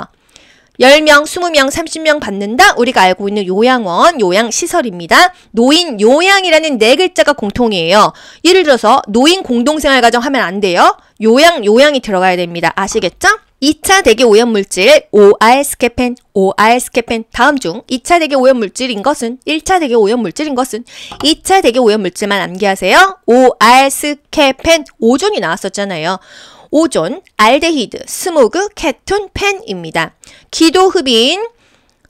10명, 20명, 30명 받는다? 우리가 알고 있는 요양원, 요양시설입니다. 노인 요양이라는 네 글자가 공통이에요. 예를 들어서 노인 공동생활 가정 하면 안 돼요. 요양, 요양이 들어가야 됩니다. 아시겠죠? 2차 대기 오염물질 OR스케펜, OR스케펜 다음 중 2차 대기 오염물질인 것은 1차 대기 오염물질인 것은 2차 대기 오염물질만 암기하세요. OR스케펜 오존이 나왔었잖아요. 오존, 알데히드, 스모그, 케톤, 펜입니다. 기도 흡인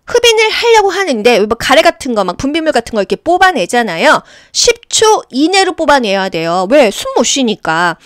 흡인을 하려고 하는데 뭐 가래 같은 거 막 분비물 같은 거 이렇게 뽑아내잖아요. 10초 이내로 뽑아내야 돼요. 왜? 숨 못 쉬니까.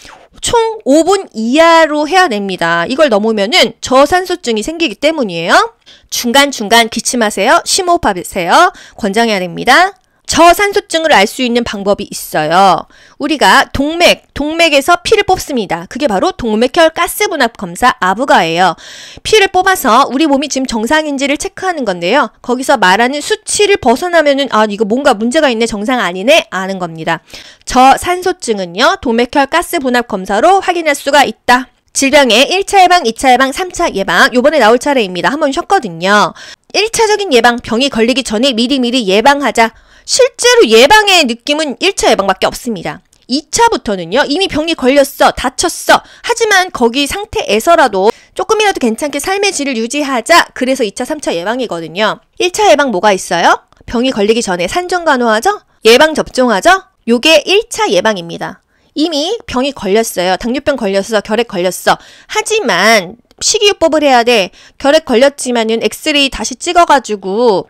총 5분 이하로 해야 됩니다. 이걸 넘으면은 저산소증이 생기기 때문이에요. 중간중간 기침하세요. 심호흡하세요. 권장해야 됩니다. 저산소증을 알 수 있는 방법이 있어요. 우리가 동맥, 동맥에서 피를 뽑습니다. 그게 바로 동맥혈 가스분압 검사 아부가예요. 피를 뽑아서 우리 몸이 지금 정상인지를 체크하는 건데요. 거기서 말하는 수치를 벗어나면은 아 이거 뭔가 문제가 있네 정상 아니네 아는 겁니다. 저산소증은요 동맥혈 가스분압 검사로 확인할 수가 있다. 질병의 1차 예방, 2차 예방, 3차 예방 요번에 나올 차례입니다. 한번 쉬었거든요. 1차적인 예방, 병이 걸리기 전에 미리미리 예방하자. 실제로 예방의 느낌은 1차 예방밖에 없습니다. 2차부터는요, 이미 병이 걸렸어, 다쳤어. 하지만 거기 상태에서라도 조금이라도 괜찮게 삶의 질을 유지하자. 그래서 2차, 3차 예방이거든요. 1차 예방 뭐가 있어요? 병이 걸리기 전에 산전 간호하죠? 예방 접종하죠? 요게 1차 예방입니다. 이미 병이 걸렸어요. 당뇨병 걸렸어, 결핵 걸렸어. 하지만 식이요법을 해야 돼. 결핵 걸렸지만은 엑스레이 다시 찍어가지고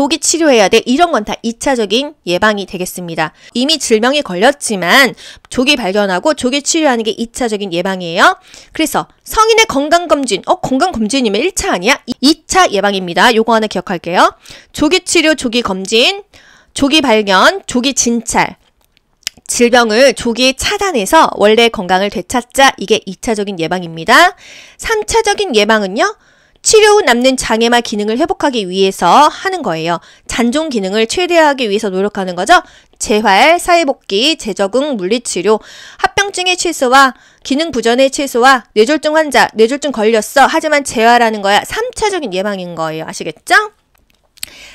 조기 치료해야 돼. 이런 건 다 2차적인 예방이 되겠습니다. 이미 질병이 걸렸지만 조기 발견하고 조기 치료하는 게 2차적인 예방이에요. 그래서 성인의 건강검진, 어, 건강검진이면 1차 아니야? 2차 예방입니다. 요거 하나 기억할게요. 조기 치료, 조기 검진, 조기 발견, 조기 진찰. 질병을 조기 차단해서 원래 건강을 되찾자 이게 2차적인 예방입니다. 3차적인 예방은요. 치료 후 남는 장애마 기능을 회복하기 위해서 하는 거예요. 잔존 기능을 최대화하기 위해서 노력하는 거죠. 재활, 사회복귀, 재적응, 물리치료, 합병증의 최소와 기능 부전의 최소와 뇌졸중 환자, 뇌졸중 걸렸어. 하지만 재활하는 거야. 3차적인 예방인 거예요. 아시겠죠?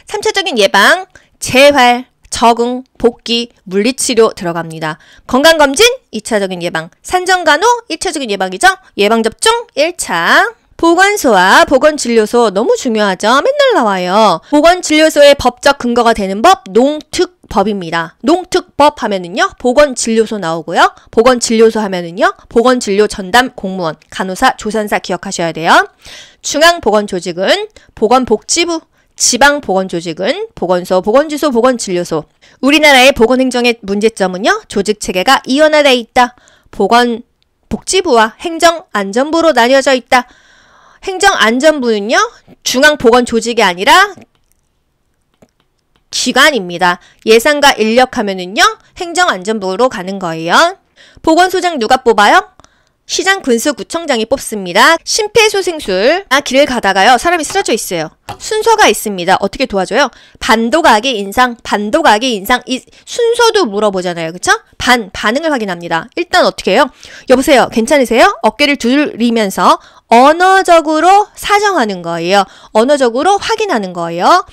3차적인 예방, 재활, 적응, 복귀, 물리치료 들어갑니다. 건강검진, 2차적인 예방. 산전간호, 1차적인 예방이죠? 예방접종, 1차. 보건소와 보건진료소 너무 중요하죠. 맨날 나와요. 보건진료소의 법적 근거가 되는 법 농특 법입니다. 농특법 하면은요, 보건진료소 나오고요. 보건진료소 하면은요, 보건진료 전담 공무원, 간호사, 조산사 기억하셔야 돼요. 중앙보건조직은 보건복지부, 지방보건조직은 보건소, 보건지소, 보건진료소. 우리나라의 보건행정의 문제점은요, 조직체계가 이원화되어 있다. 보건복지부와 행정안전부로 나뉘어져 있다. 행정안전부는요, 중앙보건조직이 아니라 기관입니다. 예산과 인력 하면은요, 행정안전부로 가는 거예요. 보건소장 누가 뽑아요? 시장 군수구청장이 뽑습니다. 심폐소생술. 아, 길을 가다가요. 사람이 쓰러져 있어요. 순서가 있습니다. 어떻게 도와줘요? 반도 각의 인상, 반도 각의 인상. 이 순서도 물어보잖아요. 그쵸? 반, 반응을 확인합니다. 일단 어떻게 해요? 여보세요. 괜찮으세요? 어깨를 두드리면서 언어적으로 사정하는 거예요. 언어적으로 확인하는 거예요.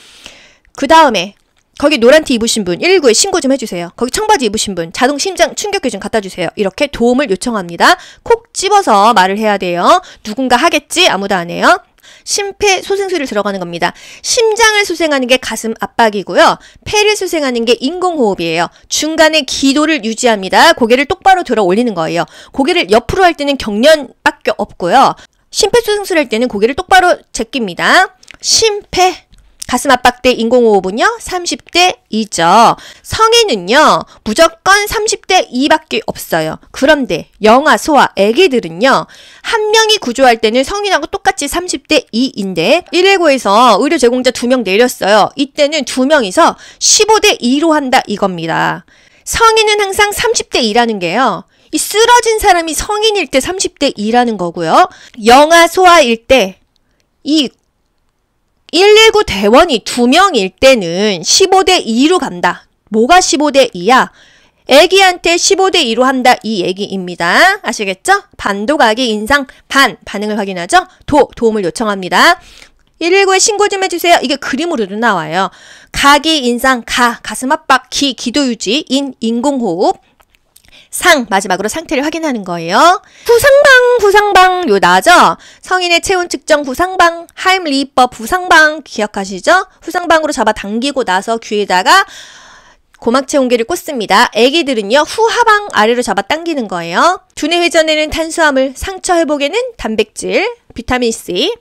그 다음에 거기 노란 티 입으신 분 119에 신고 좀 해주세요. 거기 청바지 입으신 분 자동 심장 충격기 좀 갖다 주세요. 이렇게 도움을 요청합니다. 콕 집어서 말을 해야 돼요. 누군가 하겠지 아무도 안 해요. 심폐소생술을 들어가는 겁니다. 심장을 수생하는 게 가슴 압박이고요. 폐를 수생하는 게 인공호흡이에요. 중간에 기도를 유지합니다. 고개를 똑바로 들어 올리는 거예요. 고개를 옆으로 할 때는 경련밖에 없고요. 심폐소생술 할 때는 고개를 똑바로 제낍니다. 심폐 가슴 압박대 인공호흡은요, 30대 2죠. 성인은요, 무조건 30대 2밖에 없어요. 그런데 영아, 소아, 애기들은요, 한 명이 구조할 때는 성인하고 똑같이 30대 2인데, 119에서 의료 제공자 2명 내렸어요. 이때는 2명이서 15대 2로 한다 이겁니다. 성인은 항상 30대 2라는 게요. 이 쓰러진 사람이 성인일 때 30대 2라는 거고요. 영아, 소아일 때, 이119 대원이 2명일 때는 15대 2로 간다. 뭐가 15대 2야? 애기한테 15대 2로 한다 이 얘기입니다. 아시겠죠? 반도가기 인상 반 반응을 확인하죠? 도 도움을 요청합니다. 119에 신고 좀 해주세요. 이게 그림으로도 나와요. 가기 인상 가 가슴 압박 기 기도 유지 인 인공호흡 상 마지막으로 상태를 확인하는 거예요. 부상방 부상방 요 나죠? 성인의 체온 측정 부상방 하임리히법 부상방 기억하시죠? 후상방으로 잡아 당기고 나서 귀에다가 고막체 온기를 꽂습니다. 애기들은요 후하방 아래로 잡아 당기는 거예요. 두뇌 회전에는 탄수화물, 상처 회복에는 단백질, 비타민 C,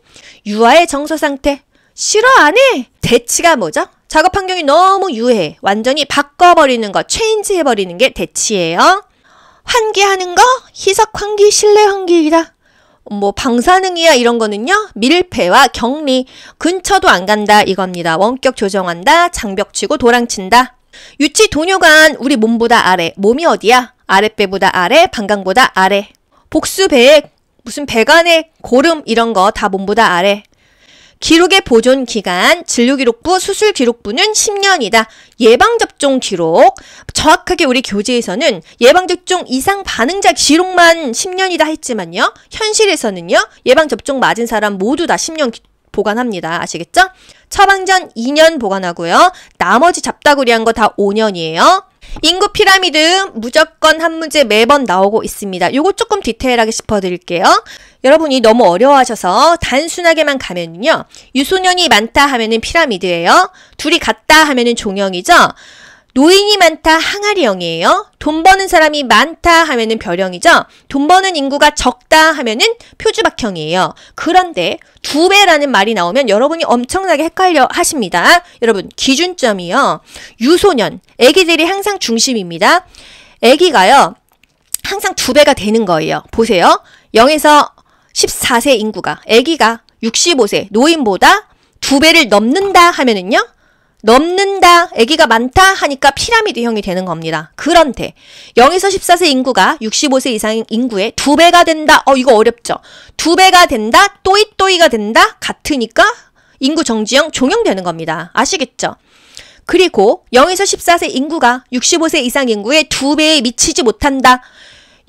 유아의 정서 상태 싫어 안 해. 대치가 뭐죠? 작업 환경이 너무 유해. 완전히 바꿔버리는 거, 체인지 해버리는 게 대치예요. 환기하는 거? 희석 환기, 실내 환기이다. 뭐 방사능이야 이런 거는요 밀폐와 격리 근처도 안 간다 이겁니다 원격 조정한다 장벽치고 도랑친다 유치 도뇨관 우리 몸보다 아래 몸이 어디야 아랫배보다 아래 방광보다 아래 복수백 무슨 배관에 고름 이런 거 다 몸보다 아래 기록의 보존 기간, 진료 기록부, 수술 기록부는 10년이다. 예방접종 기록. 정확하게 우리 교재에서는 예방접종 이상 반응자 기록만 10년이다 했지만요. 현실에서는요. 예방접종 맞은 사람 모두 다 10년 보관합니다. 아시겠죠? 처방전 2년 보관하고요. 나머지 잡다구리 한거 다 5년이에요. 인구 피라미드 무조건 한 문제 매번 나오고 있습니다. 요거 조금 디테일하게 짚어드릴게요. 여러분이 너무 어려워하셔서 단순하게만 가면요. 유소년이 많다 하면은 피라미드예요. 둘이 같다 하면은 종영이죠. 노인이 많다 항아리형이에요. 돈 버는 사람이 많다 하면은 별형이죠. 돈 버는 인구가 적다 하면은 표주박형이에요. 그런데 두 배라는 말이 나오면 여러분이 엄청나게 헷갈려 하십니다. 여러분 기준점이요. 유소년, 애기들이 항상 중심입니다. 애기가요. 항상 두 배가 되는 거예요. 보세요. 0에서 14세 인구가 애기가 65세 노인보다 두 배를 넘는다 하면은요. 넘는다, 아기가 많다 하니까 피라미드형이 되는 겁니다. 그런데 0에서 14세 인구가 65세 이상 인구의 두배가 된다. 어, 이거 어렵죠. 두배가 된다, 또이또이가 된다, 같으니까 인구 정지형 종용되는 겁니다. 아시겠죠? 그리고 0에서 14세 인구가 65세 이상 인구의 두배에 미치지 못한다.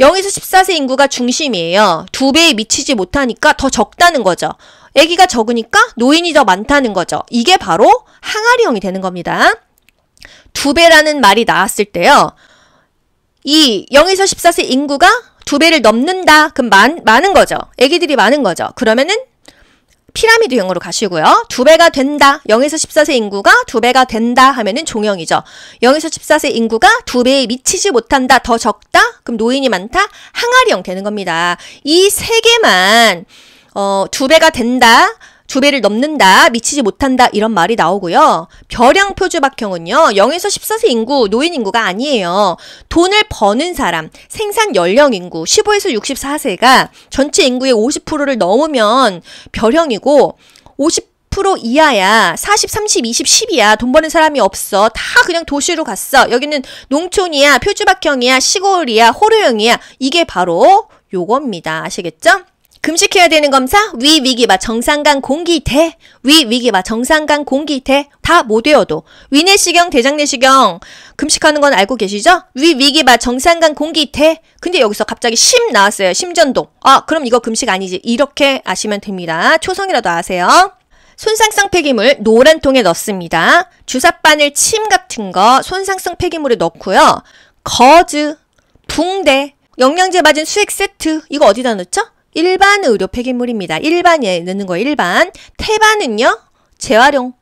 0에서 14세 인구가 중심이에요. 두배에 미치지 못하니까 더 적다는 거죠. 아기가 적으니까 노인이 더 많다는 거죠. 이게 바로 항아리형이 되는 겁니다. 두 배라는 말이 나왔을 때요. 이 0에서 14세 인구가 두 배를 넘는다. 그럼 많, 많은 거죠. 아기들이 많은 거죠. 그러면은 피라미드형으로 가시고요. 두배가 된다. 0에서 14세 인구가 두배가 된다 하면은 종형이죠. 0에서 14세 인구가 두배에 미치지 못한다. 더 적다. 그럼 노인이 많다. 항아리형 되는 겁니다. 이 세 개만 어, 두 배가 된다. 두 배를 넘는다, 미치지 못한다 이런 말이 나오고요. 벼량 표주박형은요. 0에서 14세 인구, 노인 인구가 아니에요. 돈을 버는 사람, 생산 연령 인구 15에서 64세가 전체 인구의 50%를 넘으면 벼령이고 50 0 이하야. 40, 30, 20, 10이야. 돈 버는 사람이 없어. 다 그냥 도시로 갔어. 여기는 농촌이야, 표주박형이야, 시골이야, 호루형이야. 이게 바로 요겁니다. 아시겠죠? 금식해야 되는 검사 위 위기마 정상간 공기대 위 위기마 정상간 공기대 다 못 외워도 위내시경 대장내시경 금식하는 건 알고 계시죠? 위 위기마 정상간 공기대 근데 여기서 갑자기 심 나왔어요 심전동 아 그럼 이거 금식 아니지 이렇게 아시면 됩니다 초성이라도 아세요 손상성 폐기물 노란 통에 넣습니다 주사바늘 침 같은 거 손상성 폐기물에 넣고요 거즈 붕대 영양제 맞은 수액 세트 이거 어디다 넣죠? 일반 의료 폐기물입니다. 일반에 넣는 거예요. 일반. 태반은요. 재활용.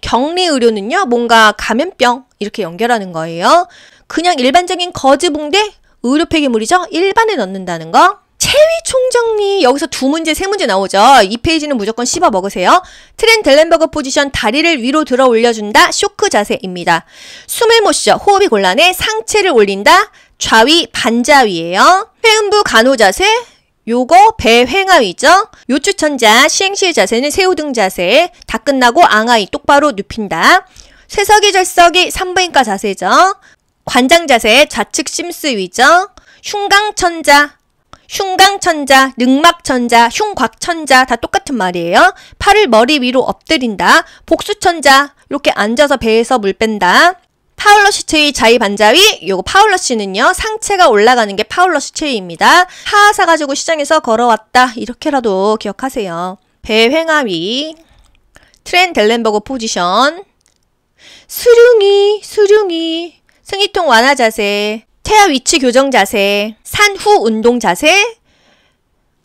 격리 의료는요. 뭔가 감염병 이렇게 연결하는 거예요. 그냥 일반적인 거즈붕대 의료 폐기물이죠. 일반에 넣는다는 거. 체위 총정리 여기서 두 문제 세 문제 나오죠. 이 페이지는 무조건 씹어 먹으세요. 트렌 델렌버그 포지션 다리를 위로 들어 올려준다. 쇼크 자세입니다. 숨을 못 쉬어 호흡이 곤란해 상체를 올린다. 좌위 반자위예요. 회음부 간호 자세 요거 배횡하위죠. 요추천자 시행실 자세는 새우등 자세. 다 끝나고 앙하이 똑바로 눕힌다. 쇠석이 절석이 산부인과 자세죠. 관장 자세 좌측 심수위죠 흉강천자 흉강천자, 능막천자, 흉곽천자 다 똑같은 말이에요. 팔을 머리 위로 엎드린다. 복수천자 이렇게 앉아서 배에서 물 뺀다. 파울러시 트의 자이 반자위 요거 파울러시는요 상체가 올라가는 게 파울러시 트입니다하 사가지고 시장에서 걸어왔다 이렇게라도 기억하세요. 배횡하위 트렌 델렌버그 포지션 수룡이 수룡이 승이통 완화 자세 태아 위치 교정 자세 산후 운동 자세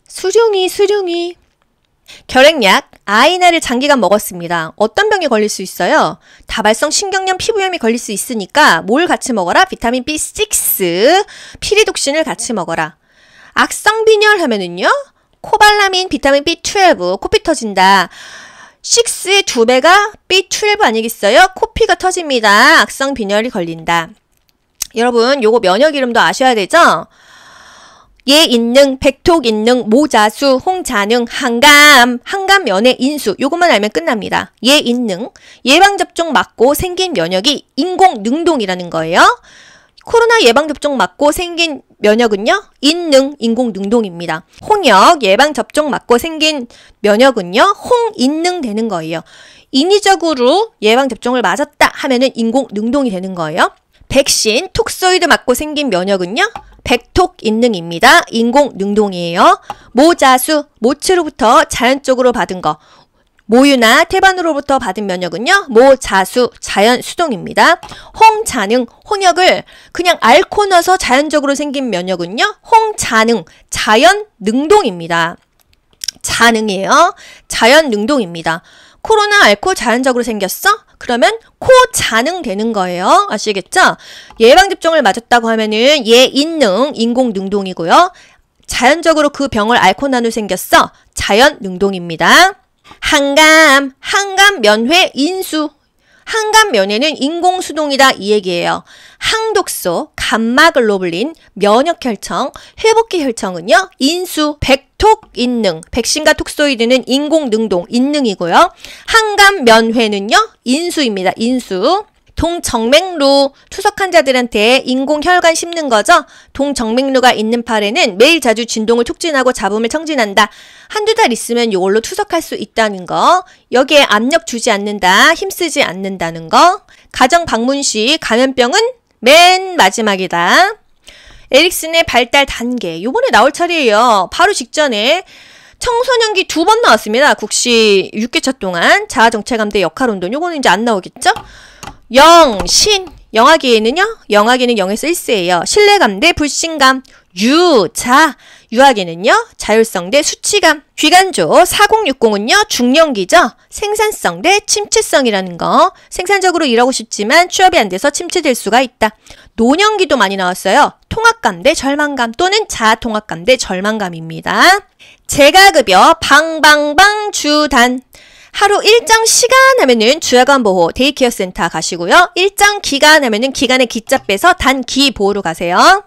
수룡이 수룡이 결핵약 아이나를 장기간 먹었습니다. 어떤 병에 걸릴 수 있어요? 다발성 신경염 피부염이 걸릴 수 있으니까 뭘 같이 먹어라? 비타민 B6, 피리독신을 같이 먹어라. 악성 빈혈 하면은요? 코발라민 비타민 B12, 코피 터진다. 6의 두배가 B12 아니겠어요? 코피가 터집니다. 악성 빈혈이 걸린다. 여러분, 요거 면역 이름도 아셔야 되죠? 예인능, 백톡인능, 모자수, 홍자능, 한감, 한감 면의 인수 요것만 알면 끝납니다. 예인능, 예방접종 맞고 생긴 면역이 인공능동이라는 거예요. 코로나 예방접종 맞고 생긴 면역은요? 인능, 인공능동입니다. 홍역, 예방접종 맞고 생긴 면역은요? 홍인능 되는 거예요. 인위적으로 예방접종을 맞았다 하면은 인공능동이 되는 거예요. 백신, 톡소이드 맞고 생긴 면역은요? 백톡 인능입니다. 인공 능동이에요. 모자수, 모츠로부터 자연 적으로 받은 거. 모유나 태반으로부터 받은 면역은요, 모, 자수, 자연, 수동입니다. 홍자능, 홍역을 그냥 앓고 나서 자연적으로 생긴 면역은요, 홍자능, 자연, 능동입니다. 자능이에요. 자연, 능동입니다. 코로나 알코올 자연적으로 생겼어? 그러면 코 자능 되는 거예요. 아시겠죠? 예방 접종을 맞았다고 하면은 예인능 인공 능동이고요. 자연적으로 그 병을 앓고 나누 생겼어. 자연 능동입니다. 한감, 한감 면회 인수 한감 면에는 인공수동이다 이 얘기예요. 항독소, 감막을 노블린, 면역혈청, 회복기 혈청은요. 인수, 백톡, 인능, 백신과 톡소이드는 인공능동, 인능이고요. 항감 면회는요. 인수입니다. 인수. 동정맥로 투석한 자들한테 인공 혈관 심는 거죠. 동정맥로가 있는 팔에는 매일 자주 진동을 촉진하고 잡음을 청진한다. 한두 달 있으면 이걸로 투석할 수 있다는 거. 여기에 압력 주지 않는다. 힘쓰지 않는다는 거. 가정 방문 시 감염병은 맨 마지막이다. 에릭슨의 발달 단계. 요번에 나올 차례예요. 바로 직전에 청소년기 두 번 나왔습니다. 국시 6개차 동안 자아정체감대 역할운동. 요거는 이제 안 나오겠죠? 영신 영아기에는요영아기는영에서일세예요 신뢰감 대 불신감. 유자. 유아기는요 자율성 대 수치감. 귀간조 4060은요. 중년기죠. 생산성 대 침체성이라는 거. 생산적으로 일하고 싶지만 취업이 안 돼서 침체될 수가 있다. 노년기도 많이 나왔어요. 통합감 대 절망감 또는 자아통합감 대 절망감입니다. 제가급여 방방방 주단. 하루 일정 시간 하면은 주야간보호 데이케어 센터 가시고요. 일정 기간 하면은 기간의 기자 빼서 단기보호로 가세요.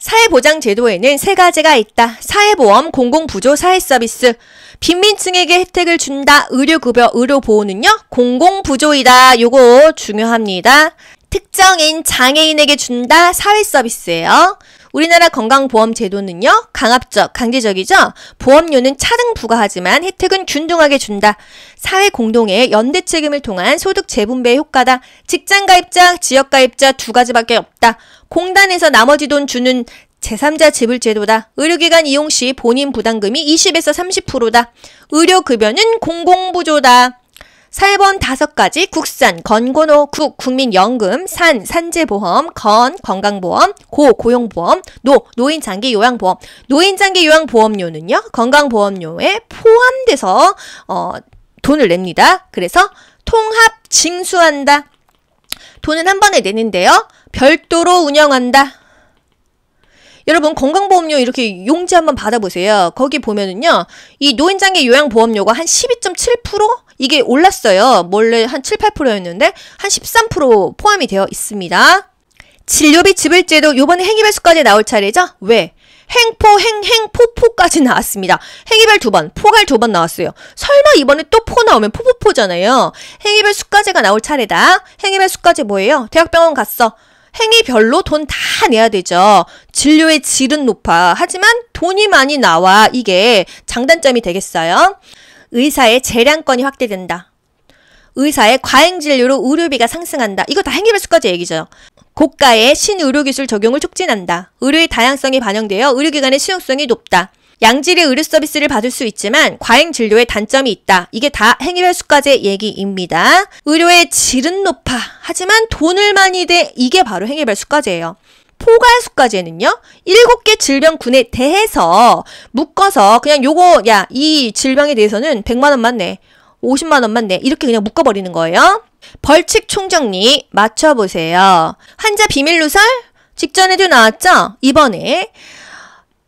사회보장 제도에는 세 가지가 있다. 사회보험, 공공부조, 사회서비스. 빈민층에게 혜택을 준다. 의료급여, 의료보호는요? 공공부조이다. 요거 중요합니다. 특정인 장애인에게 준다. 사회서비스예요. 우리나라 건강보험 제도는요, 강압적, 강제적이죠? 보험료는 차등 부과하지만 혜택은 균등하게 준다. 사회 공동의 연대 책임을 통한 소득 재분배 효과다. 직장 가입자, 지역 가입자 두 가지밖에 없다. 공단에서 나머지 돈 주는 제3자 지불제도다. 의료기관 이용 시 본인 부담금이 20에서 30%다. 의료급여는 공공부조다. 4번 5 가지 국산, 건고노, 국, 국민연금, 산, 산재보험, 건, 건강보험, 고, 고용보험, 노, 노인장기 요양보험. 노인장기 요양보험료는요, 건강보험료에 포함돼서, 어, 돈을 냅니다. 그래서 통합 징수한다. 돈은 한 번에 내는데요, 별도로 운영한다. 여러분 건강보험료 이렇게 용지 한번 받아보세요. 거기 보면은요. 이 노인장애 요양보험료가 한 12.7% 이게 올랐어요. 원래 한 7, 8%였는데 한 13% 포함이 되어 있습니다. 진료비 지불제도 요번에 행위별수까지 나올 차례죠? 왜? 행포, 행행, 포포까지 나왔습니다. 행위별 두 번, 포갈 두 번 나왔어요. 설마 이번에 또 포 나오면 포포포잖아요. 행위별 수까지가 나올 차례다. 행위별 수까지 뭐예요? 대학병원 갔어. 행위별로 돈 다 내야 되죠. 진료의 질은 높아. 하지만 돈이 많이 나와. 이게 장단점이 되겠어요. 의사의 재량권이 확대된다. 의사의 과잉 진료로 의료비가 상승한다. 이거 다 행위별수까지 얘기죠. 고가의 신의료기술 적용을 촉진한다. 의료의 다양성이 반영되어 의료기관의 수용성이 높다. 양질의 의료 서비스를 받을 수 있지만 과잉 진료의 단점이 있다. 이게 다행위회수까지의 얘기입니다. 의료의 질은 높아. 하지만 돈을 많이 대 이게 바로 행위회수까지예요 포괄수까지는요, 7개 질병군에 대해서 묶어서 그냥 요거, 야, 이 질병에 대해서는 100만원만 내, 50만원만 내, 이렇게 그냥 묶어버리는 거예요. 벌칙 총정리 맞춰보세요. 환자 비밀누설? 직전에도 나왔죠? 이번에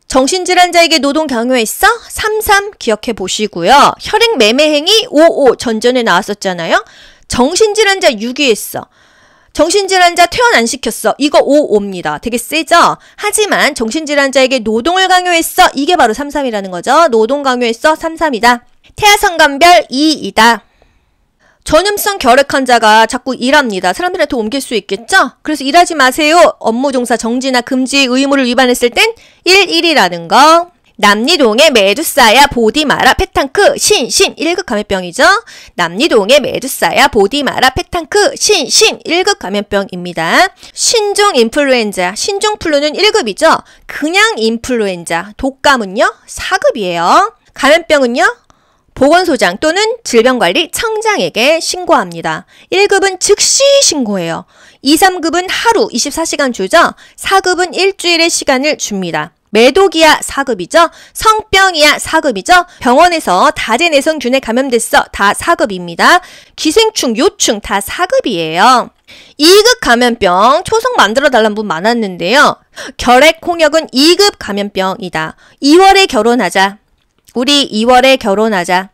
정신질환자에게 노동 강요했어33 기억해 보시고요. 혈액 매매행위 55 전전에 나왔었잖아요. 정신질환자 6위했어 정신질환자 퇴원 안 시켰어. 이거 55입니다. 되게 세죠? 하지만 정신질환자에게 노동을 강요했어. 이게 바로 33이라는 거죠. 노동 강요했어. 33이다. 태아성감별 2이다. 전염성 결핵 환자가 자꾸 일합니다. 사람들한테 옮길 수 있겠죠? 그래서 일하지 마세요. 업무 종사 정지나 금지 의무를 위반했을 땐1 1이라는 거. 남리동의 메두사야 보디마라 페탕크 신신 1급 감염병이죠. 남리동의 메두사야 보디마라 페탕크 신신 1급 감염병입니다. 신종 인플루엔자, 신종 플루는 1급이죠. 그냥 인플루엔자, 독감은요 4급이에요. 감염병은요 보건소장 또는 질병관리청장에게 신고합니다. 1급은 즉시 신고해요. 2, 3급은 하루 24시간 주죠. 4급은 일주일의 시간을 줍니다. 매독이야 4급이죠. 성병이야 4급이죠. 병원에서 다제내성균에 감염됐어 다 4급입니다. 기생충, 요충 다 4급이에요. 2급 감염병 초성 만들어 달란 분 많았는데요. 결핵 홍역은 2급 감염병이다. 2월에 결혼하자. 우리 2월에 결혼하자.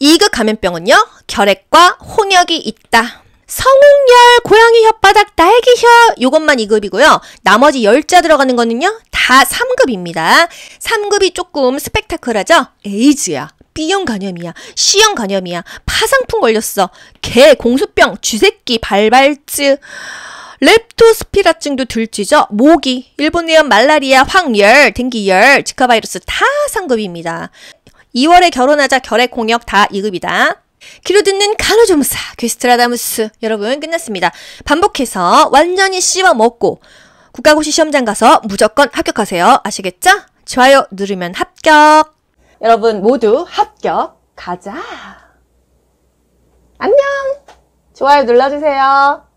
2급 감염병은요, 결핵과 홍역이 있다. 성홍열, 고양이 혓바닥, 딸기혀 요것만 2급이고요. 나머지 1 0자 들어가는 거는요. 다 3급입니다. 3급이 조금 스펙타클하죠? 에이즈야. B형 간염이야. C형 간염이야. 파상풍 걸렸어. 개, 공수병, 쥐새끼, 발발증. 렙토스피라증도 들지죠 모기, 일본내염 말라리아, 황열, 댕기열, 지카바이러스 다 상급입니다. 2월에 결혼하자 결핵 공역 다 2급이다. 귀로 듣는 카호조무사 귀스트라다무스 여러분 끝났습니다. 반복해서 완전히 씹어 먹고 국가고시 시험장 가서 무조건 합격하세요. 아시겠죠? 좋아요 누르면 합격. 여러분 모두 합격 가자. 안녕. 좋아요 눌러주세요.